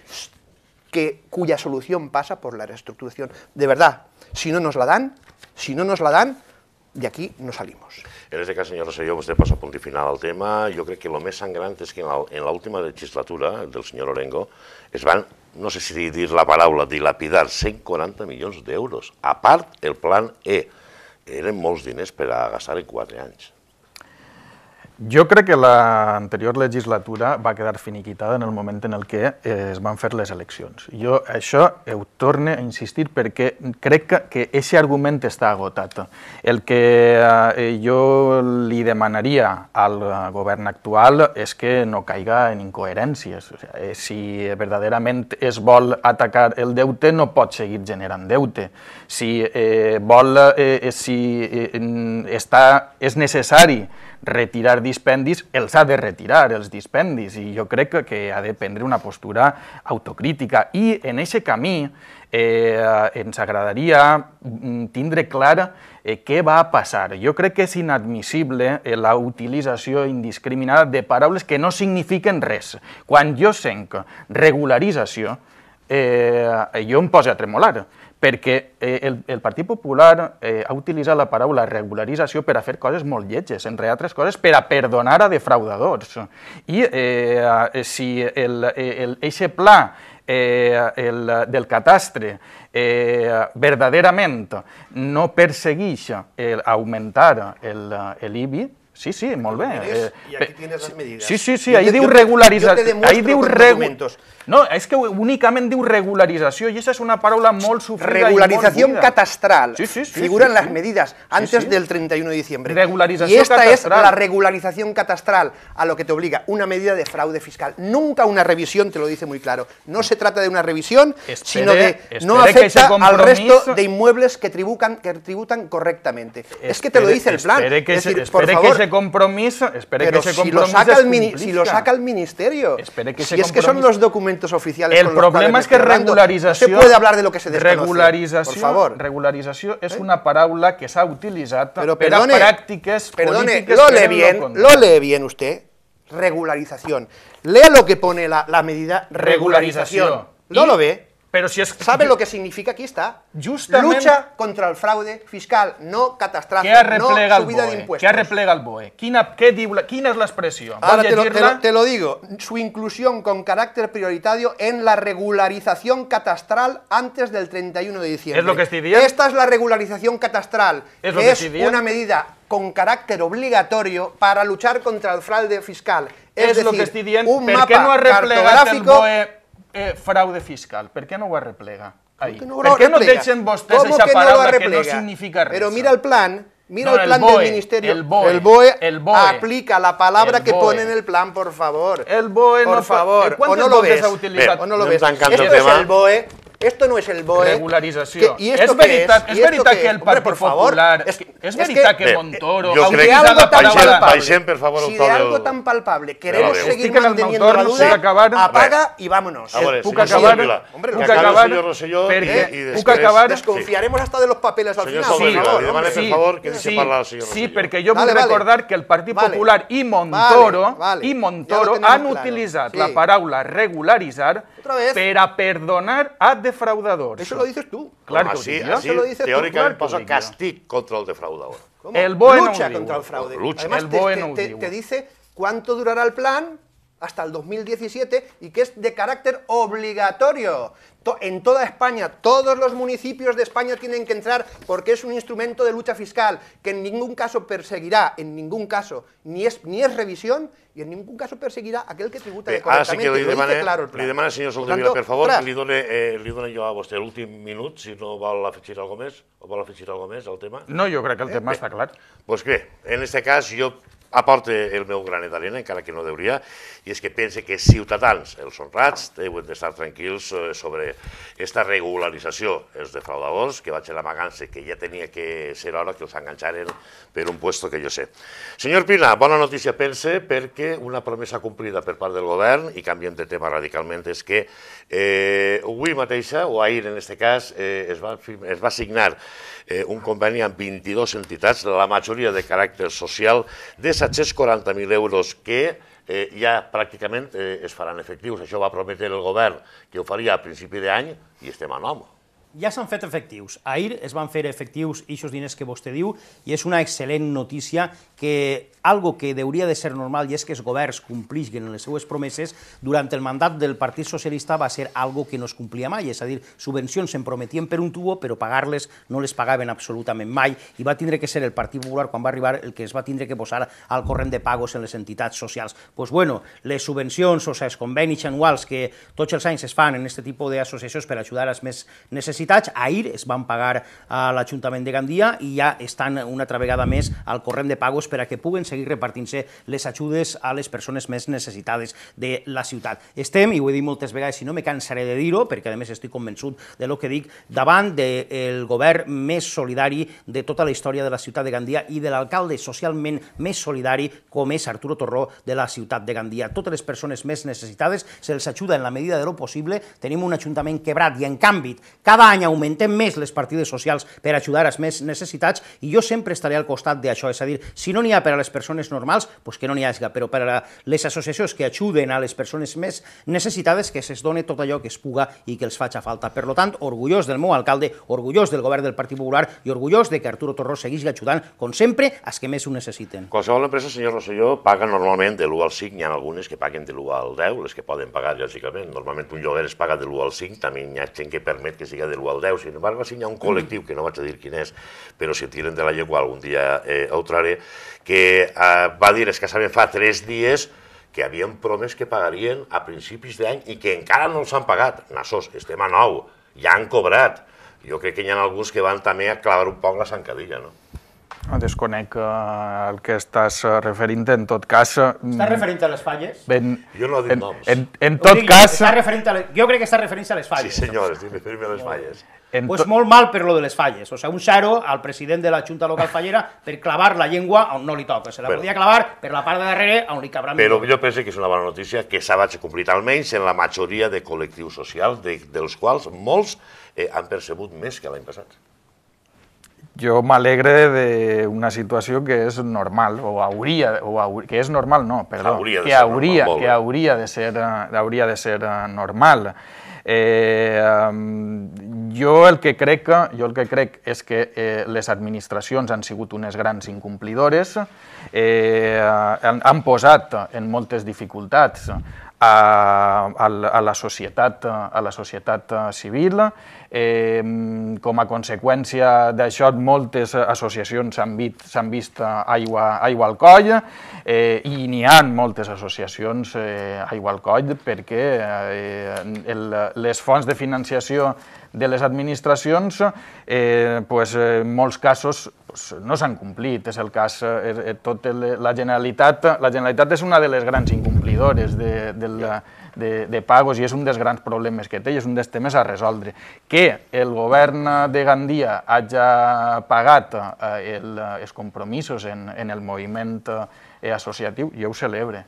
que, cuya solución pasa por la reestructuración. De verdad, si no nos la dan, si no nos la dan, de aquí no salimos. En este cas, señor Rosselló, vostè pasa punt i final al tema. Jo crec que lo més sangrant és que en la última legislatura del señor Orengo es van, no sé si dir la paraula, dilapidar 140 milions d'euros. A part, el plan E. Eren molts diners per a gastar en 4 anys. Jo crec que l'anterior legislatura va quedar finiquitada en el moment en el que eh, es van fer les eleccions. Jo això ho torne a insistir perquè crec que, que aquest argument està agotat. El que eh, jo li demanaria al govern actual és que no caiga en incoherències. O sigui, eh, si verdaderament es vol atacar el deute, no pot seguir generant deute. Si eh, vol, eh, si eh, està, és necessari retirar dispendis, els ha de retirar, els dispendis, i jo crec que ha de prendre una postura autocrítica. I en aquest camí eh, ens agradaria mm, tindre clar eh, què va passar. Jo crec que és inadmissible eh, la utilització indiscriminada de paraules que no signifiquen res. Quan jo senc regularització, eh, jo em poso a tremolar perquè eh, el, el Partit Popular eh, ha utilitzat la paraula regularització per a fer coses molt lletges, entre altres coses per a perdonar a defraudadors. I eh, eh si el, eh, el, eixe pla eh, el, del catastre eh, verdaderament no persegueix augmentar l'IBI, el, el IBI, Sí, sí, muy bien. aquí eh, tienes las medidas. Sí, sí, sí, ahí diu irregularización. Ahí diu No, es que únicamente diu regularización y esa es una palabra muy sufrida. Regularización catastral. Sí, sí, sí, Figuran las medidas antes del 31 de diciembre. Regularización y esta es la regularización catastral a lo que te obliga una medida de fraude fiscal. Nunca una revisión, te lo dice muy claro. No se trata de una revisión, sino de no afecta al resto de inmuebles que tributan, que tributan correctamente. es que te lo dice el plan. es decir, por favor, compromiso, espere que si lo, saca el ministerio. que si es que son los documentos oficiales. El problema es que regularización. se puede hablar de lo que se desconoce. Regularización, por favor. regularización es ¿Eh? una parábola que se ha utilizado pero prácticas perdone, lo lee bien, lo, bien usted. Regularización. Lea lo que pone la, medida regularización. ¿No lo ve? Pero si ¿Sabe lo que significa? Aquí está. Lucha contra el fraude fiscal, no catastrófico, no subida de impuestos. ¿Qué arreplega el BOE? ¿Quién es la, expresión? te lo, digo. Su inclusión con carácter prioritario en la regularización catastral antes del 31 de diciembre. Es lo que estoy diciendo. Esta es la regularización catastral, es, que, es una medida con carácter obligatorio para luchar contra el fraude fiscal. Es, decir, lo que estoy diciendo un mapa no cartográfico... El BOE eh, fraude fiscal, ¿Por qué no lo arreplega? ¿Por qué no te echen què no deixen vostès no que no significa res? Pero mira el plan, Mira el plan del ministerio. El BOE, el BoE, aplica la palabra que pone en el plan, por favor. El BOE por favor. O no, lo ves. o no lo ves. Esto es el BOE esto no es el BOE. Regularización. ¿y es verita es, que, el Partido Popular, es, es que, Montoro... aunque algo tan palpable, si de algo tan palpable queremos seguir manteniendo la duda, apaga pues. y vámonos. A acabar, acabar, desconfiaremos hasta de los papeles al final. sí, favor, que sí, recordar que el Partido Popular y Montoro Montoro han utilizado la paraula regularizar otra Para perdonar a defraudadores. Eso lo dices tú. Claro, sí. teóricamente contra el defraudador. El Lucha contra el fraude. Además, el te, te, dice cuánto durará el plan, hasta el 2017 y que es de carácter obligatorio. En toda España, todos los municipios de España tienen que entrar porque es un instrumento de lucha fiscal que en ningún caso perseguirá, en ningún caso, ni es, ni es revisión i en cas caso perseguirà aquell que tributa Bé, ara sí que li demana, claro li demana senyor Soldevila, per favor, que li done, eh, li done jo a vostè l'últim minut, si no vol afegir alguna més, o vol afegir alguna més al tema? No, jo crec que el eh? tema Bé. està clar. Doncs pues bé, en aquest cas jo aporte el meu granet d'arena, encara que no deuria, i és que pense que ciutadans, els honrats, deuen d'estar tranquils eh, sobre aquesta regularització, els defraudadors, que vaig a l'amagant-se, que ja tenia que ser hora que els enganxaren per un puesto que jo sé. Senyor Pina, bona notícia, pense, perquè una promesa complida per part del govern, i canviem de tema radicalment, és que eh, avui mateixa, o ahir en aquest cas, eh, es, va, es va signar eh, un conveni amb 22 entitats, la majoria de caràcter social, de 740.000 euros que eh, ja pràcticament eh, es faran efectius. Això va prometre el govern que ho faria a principi d'any i estem a nom ja s'han fet efectius. Ahir es van fer efectius eixos diners que vostè diu i és una excel·lent notícia que algo que hauria de ser normal i és que els governs complisquen les seues promeses durant el mandat del Partit Socialista va ser algo que no es complia mai, és a dir, subvencions se'n prometien per un tubo però pagar-les no les pagaven absolutament mai i va tindre que ser el Partit Popular quan va arribar el que es va tindre que posar al corrent de pagos en les entitats socials. Doncs pues bueno, les subvencions, o sigui, els convenis anuals que tots els anys es fan en aquest tipus d'associacions per ajudar als més necessitats necessitats. Ahir es van pagar a l'Ajuntament de Gandia i ja estan una altra vegada més al corrent de pagos per a que puguen seguir repartint-se les ajudes a les persones més necessitades de la ciutat. Estem, i ho he dit moltes vegades, i no me cansaré de dir-ho, perquè a més estic convençut de lo que dic, davant del govern més solidari de tota la història de la ciutat de Gandia i de l'alcalde socialment més solidari com és Arturo Torró de la ciutat de Gandia. Totes les persones més necessitades se'ls ajuda en la medida de lo possible. Tenim un ajuntament quebrat i, en canvi, cada any augmentem més les partides socials per ajudar els més necessitats i jo sempre estaré al costat d'això, és a dir, si no n'hi ha per a les persones normals, doncs que no n'hi hagi, però per a les associacions que ajuden a les persones més necessitades que se'ls doni tot allò que es puga i que els faci falta. Per tant, orgullós del meu alcalde, orgullós del govern del Partit Popular i orgullós de que Arturo Torró segueixi ajudant, com sempre, els que més ho necessiten. Qualsevol empresa, senyor Rosselló, paga normalment de l'1 al 5, n'hi ha algunes que paguen de l'1 al 10, les que poden pagar, lògicament. Normalment un lloguer es paga de l'1 al 5, també hi ha gent que permet que siga de o al 10, sin embargo, así hi ha un col·lectiu, que no vaig a dir quin és, però si tiren de la llengua algun dia eh, ho traré, que eh, va dir escassament fa 3 dies que havien promès que pagarien a principis d'any i que encara no els han pagat. Nassos, estem a nou, ja han cobrat. Jo crec que hi ha alguns que van també a clavar un poc la sancadilla, no? Desconec el eh, que estàs eh, referint, en tot cas... Eh, estàs mm, referint a les falles? Ben, jo no he dit en, noms. En, en, tot dic, cas... Està referint a les, jo crec que està referint a les falles. Sí, senyor, estic referint a les falles. En pues molt mal per lo de les falles. O sea, un xaro al president de la Junta Local Fallera per clavar la llengua on no li toca. Se la podia clavar per la part de darrere on li cabrà Però millor. jo penso que és una bona notícia que s'ha vaig complit almenys en la majoria de col·lectius socials, de, dels quals molts eh, han percebut més que l'any passat jo m'alegre d'una situació que és normal, o hauria, o hauria, que és normal, no, perdó, hauria que, hauria, normal, que hauria de ser, hauria de ser normal. Eh, jo el que crec, jo el que crec és que eh, les administracions han sigut unes grans incomplidores, eh, han, han posat en moltes dificultats a, a, a, la, societat, a la societat eh, civil. Eh, com a conseqüència d'això, moltes associacions s'han vist, vist eh, aigua, aigua al coll eh, i n'hi ha moltes associacions eh, aigua al coll perquè eh, el, les fonts de financiació de les administracions, eh, pues, eh, molts casos no s'han complit, és el cas, eh, eh, tot el, la Generalitat, la Generalitat és una de les grans incomplidores de, de, la, de, de pagos i és un dels grans problemes que té i és un dels temes a resoldre. Que el govern de Gandia hagi pagat eh, el, els compromisos en, en el moviment eh, associatiu, jo ho celebre.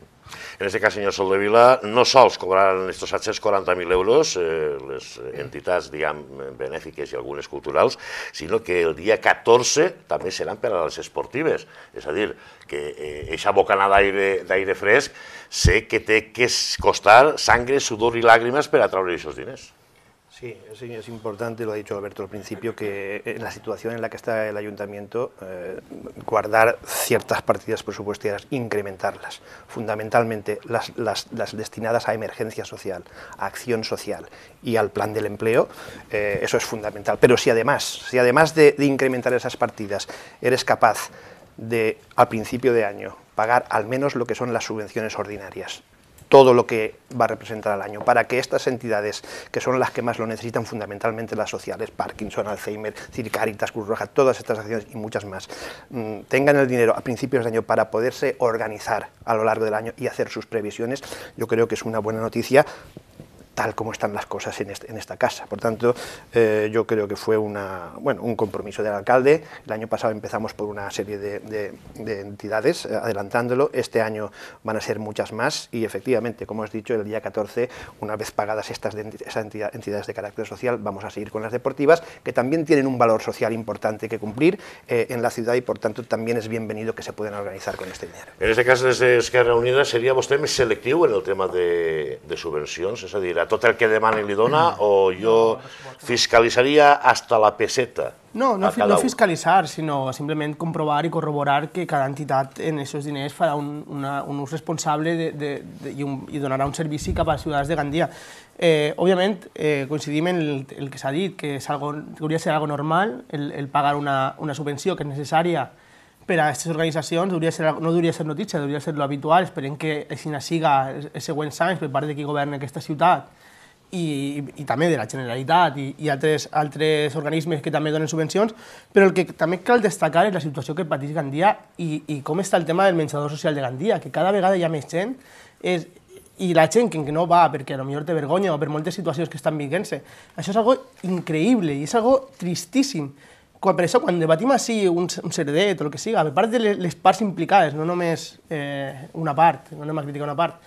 En aquest cas, senyor Soldevila, no sols cobraran aquests 740.000 euros eh, les entitats, diguem, benèfiques i algunes culturals, sinó que el dia 14 també seran per a les esportives. És a dir, que eh, eixa bocanada d'aire fresc sé que té que costar sangre, sudor i làgrimes per a treure aquests diners. Sí, es importante, lo ha dicho Alberto al principio, que en eh, la situación en la que está el ayuntamiento, eh, guardar ciertas partidas presupuestarias, incrementarlas, fundamentalmente las, destinadas a emergencia social, a acción social y al plan del empleo, eh, eso es fundamental. Pero si además, si además de incrementar esas partidas eres capaz de, al principio de año, pagar al menos lo que son las subvenciones ordinarias, todo lo que va a representar al año, para que estas entidades, que son las que más lo necesitan, fundamentalmente las sociales, Parkinson, Alzheimer, Circaritas, Cruz Roja, todas estas acciones y muchas más, mm, tengan el dinero a principios de año para poderse organizar a lo largo del año y hacer sus previsiones, yo creo que es una buena noticia tal como están las cosas en, esta casa. Por tanto, eh, yo creo que fue una, bueno, un compromiso del alcalde. El año pasado empezamos por una serie de, entidades eh, adelantándolo. Este año van a ser muchas más y efectivamente, como has dicho, el día 14, una vez pagadas estas entidades de carácter social, vamos a seguir con las deportivas, que también tienen un valor social importante que cumplir eh, en la ciudad y por tanto también es bienvenido que se puedan organizar con este dinero. En este caso, desde Esquerra Unida, vos usted, selectivo en el tema de, subvenciones, es decir, manera, tot el que demani li dona o jo fiscalitzaria hasta la peseta? No, no, no fiscalitzar, sinó simplement comprovar i corroborar que cada entitat en aquests diners farà un, una, un ús responsable de, de, de, i, un, i donarà un servici cap als ciutadans de Gandia. Eh, òbviament, eh, coincidim en el, el que s'ha dit, que és algo, hauria de ser algo normal el, el pagar una, una subvenció que és necessària per a aquestes organitzacions hauria ser, no hauria ser notícia, hauria ser l'habitual, esperem que així siga els següents anys per part de qui governa aquesta ciutat i, i, i també de la Generalitat i, i altres, altres organismes que també donen subvencions, però el que també cal destacar és la situació que pateix Gandia i, i com està el tema del menjador social de Gandia, que cada vegada hi ha més gent és, i la gent que no va perquè potser té vergonya o per moltes situacions que estan vivint-se. Això és algo increïble i és algo tristíssim quan, per això, quan debatim així un, un cerdet o el que siga, a part de les, les parts implicades, no només eh, una part, no anem a criticar una part,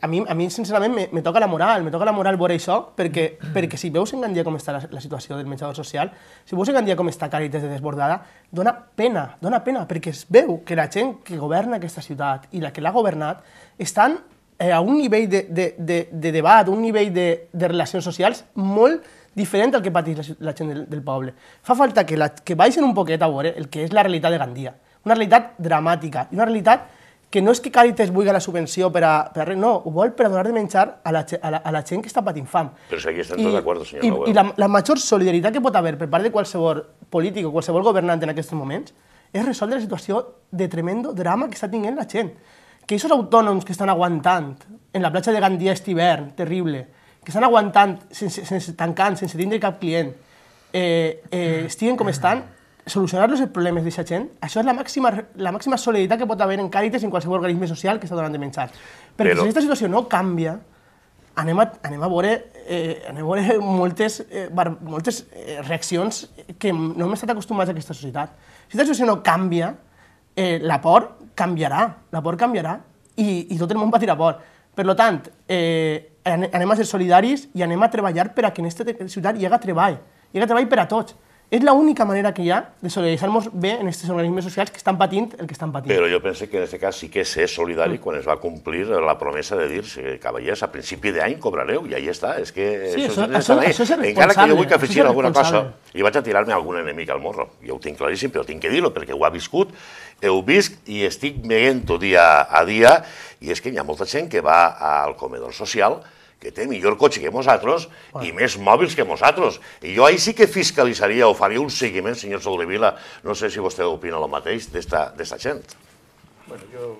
a mi, a mi sincerament, me, me toca la moral, me toca la moral veure això, perquè, perquè si veus en Gandia com està la, la situació del menjador social, si veus en Gandia com està Càritas de desbordada, dona pena, dona pena, perquè es veu que la gent que governa aquesta ciutat i la que l'ha governat estan eh, a un nivell de, de, de, de debat, un nivell de, de relacions socials molt diferent al que pateix la, gent del, del poble. Fa falta que, la, que baixen un poquet a veure el que és la realitat de Gandia. Una realitat dramàtica i una realitat que no és que Càritas vulgui la subvenció per a, per a res, no, ho vol per a donar de menjar a la, a la, a la gent que està patint fam. Però si aquí estem tots d'acord, senyor I, Noel. I la, la major solidaritat que pot haver per part de qualsevol polític o qualsevol governant en aquests moments és resoldre la situació de tremendo drama que està tinguent la gent. Que aquests autònoms que estan aguantant en la platja de Gandia estivern, terrible, que estan aguantant, sense, sense tancant, sense tindre cap client, eh, eh, estiguen com estan, solucionar-los els problemes d'aquesta gent, això és la màxima, la màxima solidaritat que pot haver en Càritas en qualsevol organisme social que està donant de menjar. Perquè Però... si aquesta situació no canvia, anem a, anem a veure, eh, anem a veure moltes, eh, bar, moltes eh, reaccions que no hem estat acostumats a aquesta societat. Si aquesta situació no canvia, eh, la por canviarà, la por canviarà i, i tot el món patirà por. Per tant, eh, anem a ser solidaris i anem a treballar per a que en aquesta ciutat hi hagi treball, hi hagi treball per a tots. És l'única manera que hi ha de solidaritzar-nos bé en aquests organismes socials que estan patint el que estan patint. Però jo penso que en aquest cas sí que és solidari mm. quan es va complir la promesa de dir, cavallers, a principi d'any cobrareu, i ahí està. És que sí, això, això, això, això és responsable. Encara que jo vull que afegir alguna cosa, i vaig a tirar-me algun enemic al morro. Jo ho tinc claríssim, però tinc que dir-ho, perquè ho ha viscut, ho visc i estic veient-ho dia a dia, i és que hi ha molta gent que va al comedor social, que té millor cotxe que nosaltres bueno. i més mòbils que nosaltres. I jo ahir sí que fiscalitzaria o faria un seguiment, senyor Soldevila. No sé si vostè opina el mateix d'esta gent. Bueno, jo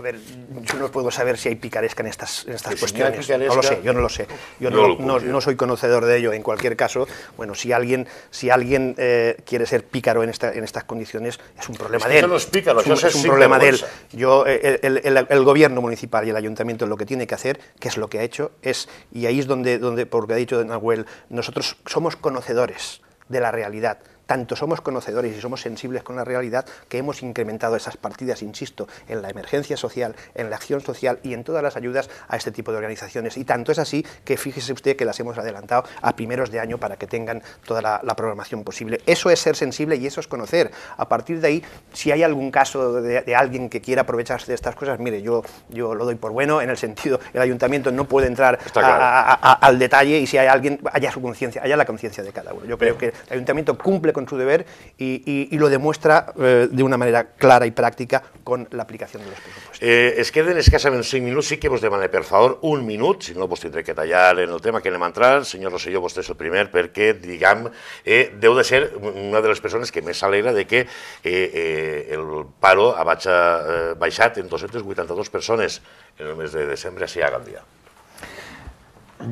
a ver, yo no puedo saber si hay picaresca en estas, en estas cuestiones. no lo sé, yo no lo sé. Yo no, soy conocedor de ello. En cualquier caso, bueno, si alguien, si alguien eh, quiere ser pícaro en, esta, en estas condiciones, es un problema de él. Los pícaros, es un, es un problema de él. Yo, eh, eh, el, gobierno municipal y el ayuntamiento lo que tiene que hacer, que es lo que ha hecho, es, y ahí es donde, donde porque ha dicho Nahuel, nosotros somos conocedores de la realidad, tanto somos conocedores y somos sensibles con la realidad que hemos incrementado esas partidas, insisto, en la emergencia social, en la acción social y en todas las ayudas a este tipo de organizaciones. Y tanto es así que fíjese usted que las hemos adelantado a primeros de año para que tengan toda la, programación posible. Eso es ser sensible y eso es conocer. A partir de ahí, si hay algún caso de, alguien que quiera aprovecharse de estas cosas, mire, yo, yo lo doy por bueno en el sentido, el ayuntamiento no puede entrar al detalle y si hay alguien, haya su conciencia, haya la conciencia de cada uno. Yo creo que el ayuntamiento cumple con con su deber y, y, y lo demuestra eh, de una manera clara y práctica con la aplicación de los presupuestos. Eh, es que queden escassament seis minutos sí que vos demane, per favor, un minut, si no vos tindré que tallar en el tema que anem a entrar. Senyor Rosselló, vostè és el primer, perquè, digamos, eh, deu de ser una de les persones que més alegra de que eh, eh, el paro ha eh, baixat en 282 persones en el mes de desembre el día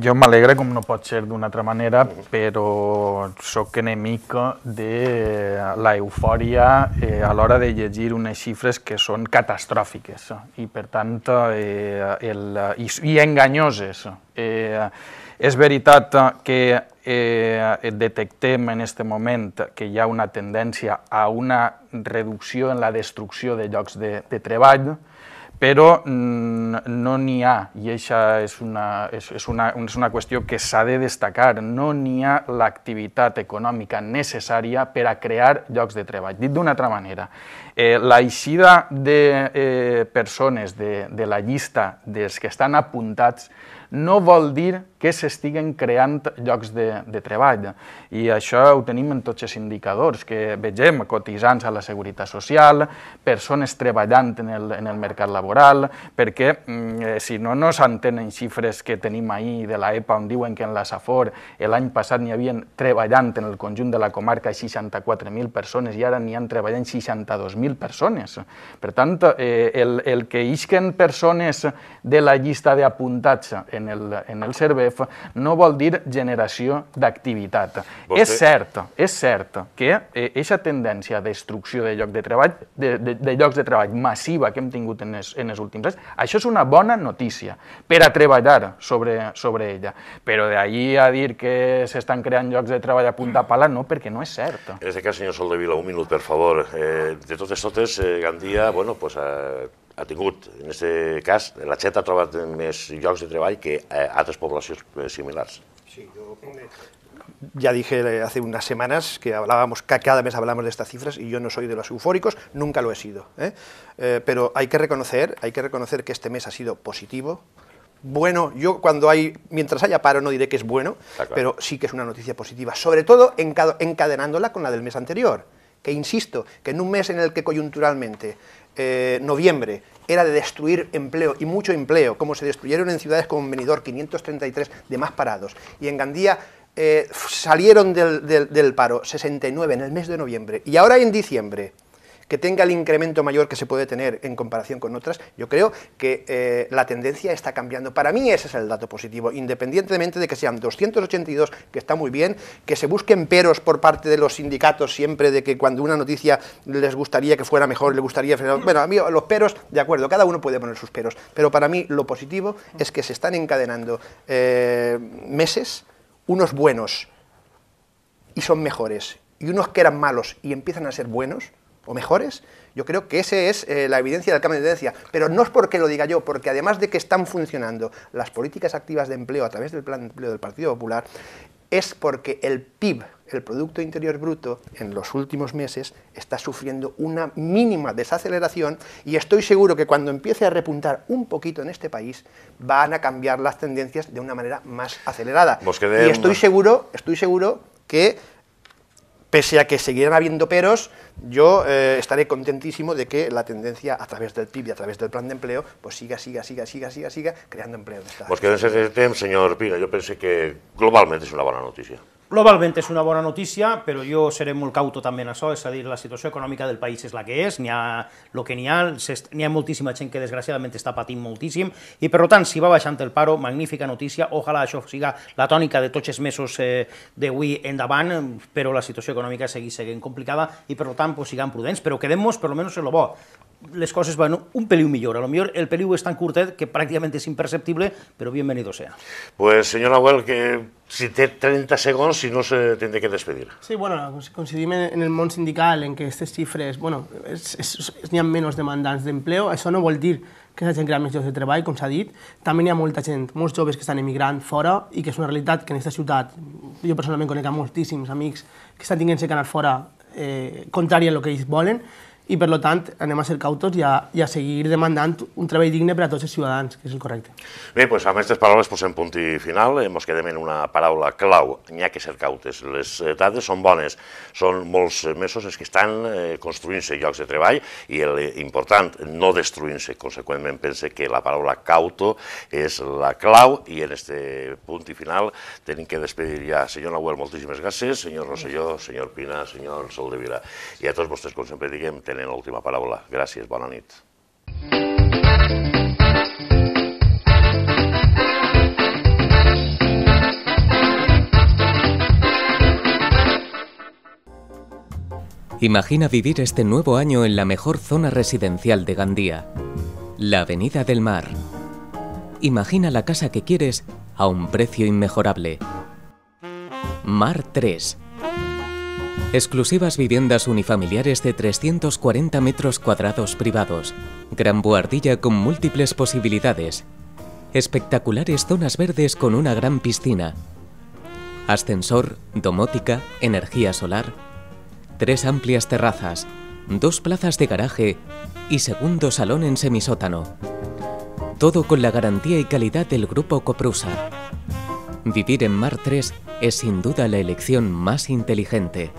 jo m'alegra com no pot ser d'una altra manera, però sóc enemic de la eufòria eh, a l'hora de llegir unes xifres que són catastròfiques i, per tant, eh, el, i, i enganyoses. Eh, és veritat que eh, detectem en aquest moment que hi ha una tendència a una reducció en la destrucció de llocs de, de treball, però mm, no n'hi ha, i això és una, és, una, és una qüestió que s'ha de destacar, no n'hi ha l'activitat econòmica necessària per a crear llocs de treball. Dit d'una altra manera, eh, l'eixida de eh, persones de, de la llista dels que estan apuntats no vol dir que s'estiguen creant llocs de, de treball. I això ho tenim en tots els indicadors que vegem, cotitzants a la Seguretat Social, persones treballant en el, en el mercat laboral, perquè mm, eh, si no, no s'entenen xifres que tenim ahir de l'EPA on diuen que en la SAFOR l'any passat n'hi havien treballant en el conjunt de la comarca 64.000 persones i ara n'hi han treballant 62.000 persones. Per tant, eh, el, el que isquen persones de la llista d'apuntats eh, en el, en el CERVEF no vol dir generació d'activitat. Vostè... És cert, és cert que aquesta eh, tendència a destrucció de, lloc de, treball, de, de, de llocs de treball massiva que hem tingut en els, en els últims anys, això és una bona notícia per a treballar sobre, sobre ella. Però d'ahir a dir que s'estan creant llocs de treball a de pala, no, perquè no és cert. En aquest cas, senyor Vila, un minut, per favor. Eh, de totes totes, eh, Gandia, bueno, pues, eh, ha tingut, en este caso, la Xet ha trobat mes llocs de treball que eh, altres poblacions eh, similares. Sí, jo ya dije eh, hace unas semanas que hablábamos, cada mes hablamos de estas cifras y yo no soy de los eufóricos, nunca lo he sido. ¿eh? pero hay que reconocer, hay que reconocer que este mes ha sido positivo. Bueno, yo cuando hay, mientras haya paro no diré que es bueno, pero sí que es una noticia positiva, sobre todo encadenándola con la del mes anterior que insisto, que en un mes en el que coyunturalmente eh, noviembre era de destruir empleo, y mucho empleo, como se destruyeron en ciudades como Benidorm, 533 de más parados, y en Gandía eh, salieron del, del paro 69 en el mes de noviembre, y ahora en diciembre, que tenga el incremento mayor que se puede tener en comparación con otras, yo creo que eh, la tendencia está cambiando. Para mí ese es el dato positivo, independientemente de que sean 282, que está muy bien, que se busquen peros por parte de los sindicatos siempre de que cuando una noticia les gustaría que fuera mejor, les gustaría... Bueno, a mí los peros, de acuerdo, cada uno puede poner sus peros, pero para mí lo positivo es que se están encadenando eh, meses, unos buenos y son mejores, y unos que eran malos y empiezan a ser buenos, o mejores, yo creo que esa es eh, la evidencia del cambio de tendencia. Pero no es porque lo diga yo, porque además de que están funcionando las políticas activas de empleo a través del plan de empleo del Partido Popular, es porque el PIB, el Producto Interior Bruto, en los últimos meses está sufriendo una mínima desaceleración y estoy seguro que cuando empiece a repuntar un poquito en este país van a cambiar las tendencias de una manera más acelerada. Y estoy seguro, estoy seguro que pese a que seguirán habiendo peros, yo eh, estaré contentísimo de que la tendencia a través del PIB y a través del plan de empleo, pues siga, siga, siga, siga, siga, siga creando empleo. Pues que en ese tema, señor Pina, yo pensé que globalmente es una buena noticia. Globalment és una bona notícia, però jo seré molt cauto també en això, és a dir, la situació econòmica del país és la que és, n'hi ha el que n'hi ha, n'hi ha moltíssima gent que desgraciadament està patint moltíssim, i per tant, si va baixant el paro, magnífica notícia, ojalà això siga la tònica de tots els mesos eh, d'avui endavant, però la situació econòmica segueix seguint complicada, i per tant, pues, siguem prudents, però quedem-nos per almenys en lo bo les coses van un peliu millor. A lo millor el peliu és tan curtet que pràcticament és imperceptible, però benvenido sea. Pues, senyor Nahuel, que si té 30 segons, si no se de que despedir. Sí, bueno, coincidim en el món sindical, en que aquestes xifres, bueno, n'hi ha menys demandants d'empleo, això no vol dir que s'hagin creat més llocs de treball, com s'ha dit. També n'hi ha molta gent, molts joves que estan emigrant fora i que és una realitat que en aquesta ciutat, jo personalment conec a moltíssims amics que estan tinguent-se que anar fora eh, contrari a el que ells volen, i per tant anem a ser cautos i a, i a seguir demandant un treball digne per a tots els ciutadans, que és el correcte. Bé, doncs amb aquestes paraules posem punt i final, ens quedem en una paraula clau, n'hi ha que ser cautes. Les eh, dades són bones, són molts mesos els que estan eh, construint-se llocs de treball i l'important, no destruint-se, conseqüentment pense que la paraula cauto és la clau i en este punt i final tenim que despedir ja. Senyor Nahuel, moltíssimes gràcies, senyor Rosselló, senyor Pina, senyor Soldevila i a tots vostès, com sempre diguem, tenen en la última palabra. Gracias, Bonanit. Imagina vivir este nuevo año en la mejor zona residencial de Gandía, la Avenida del Mar. Imagina la casa que quieres a un precio inmejorable. Mar 3 Exclusivas viviendas unifamiliares de 340 metros cuadrados privados. Gran buhardilla con múltiples posibilidades. Espectaculares zonas verdes con una gran piscina. Ascensor, domótica, energía solar. Tres amplias terrazas, dos plazas de garaje y segundo salón en semisótano. Todo con la garantía y calidad del Grupo Coprusa. Vivir en Mar 3 es sin duda la elección más inteligente.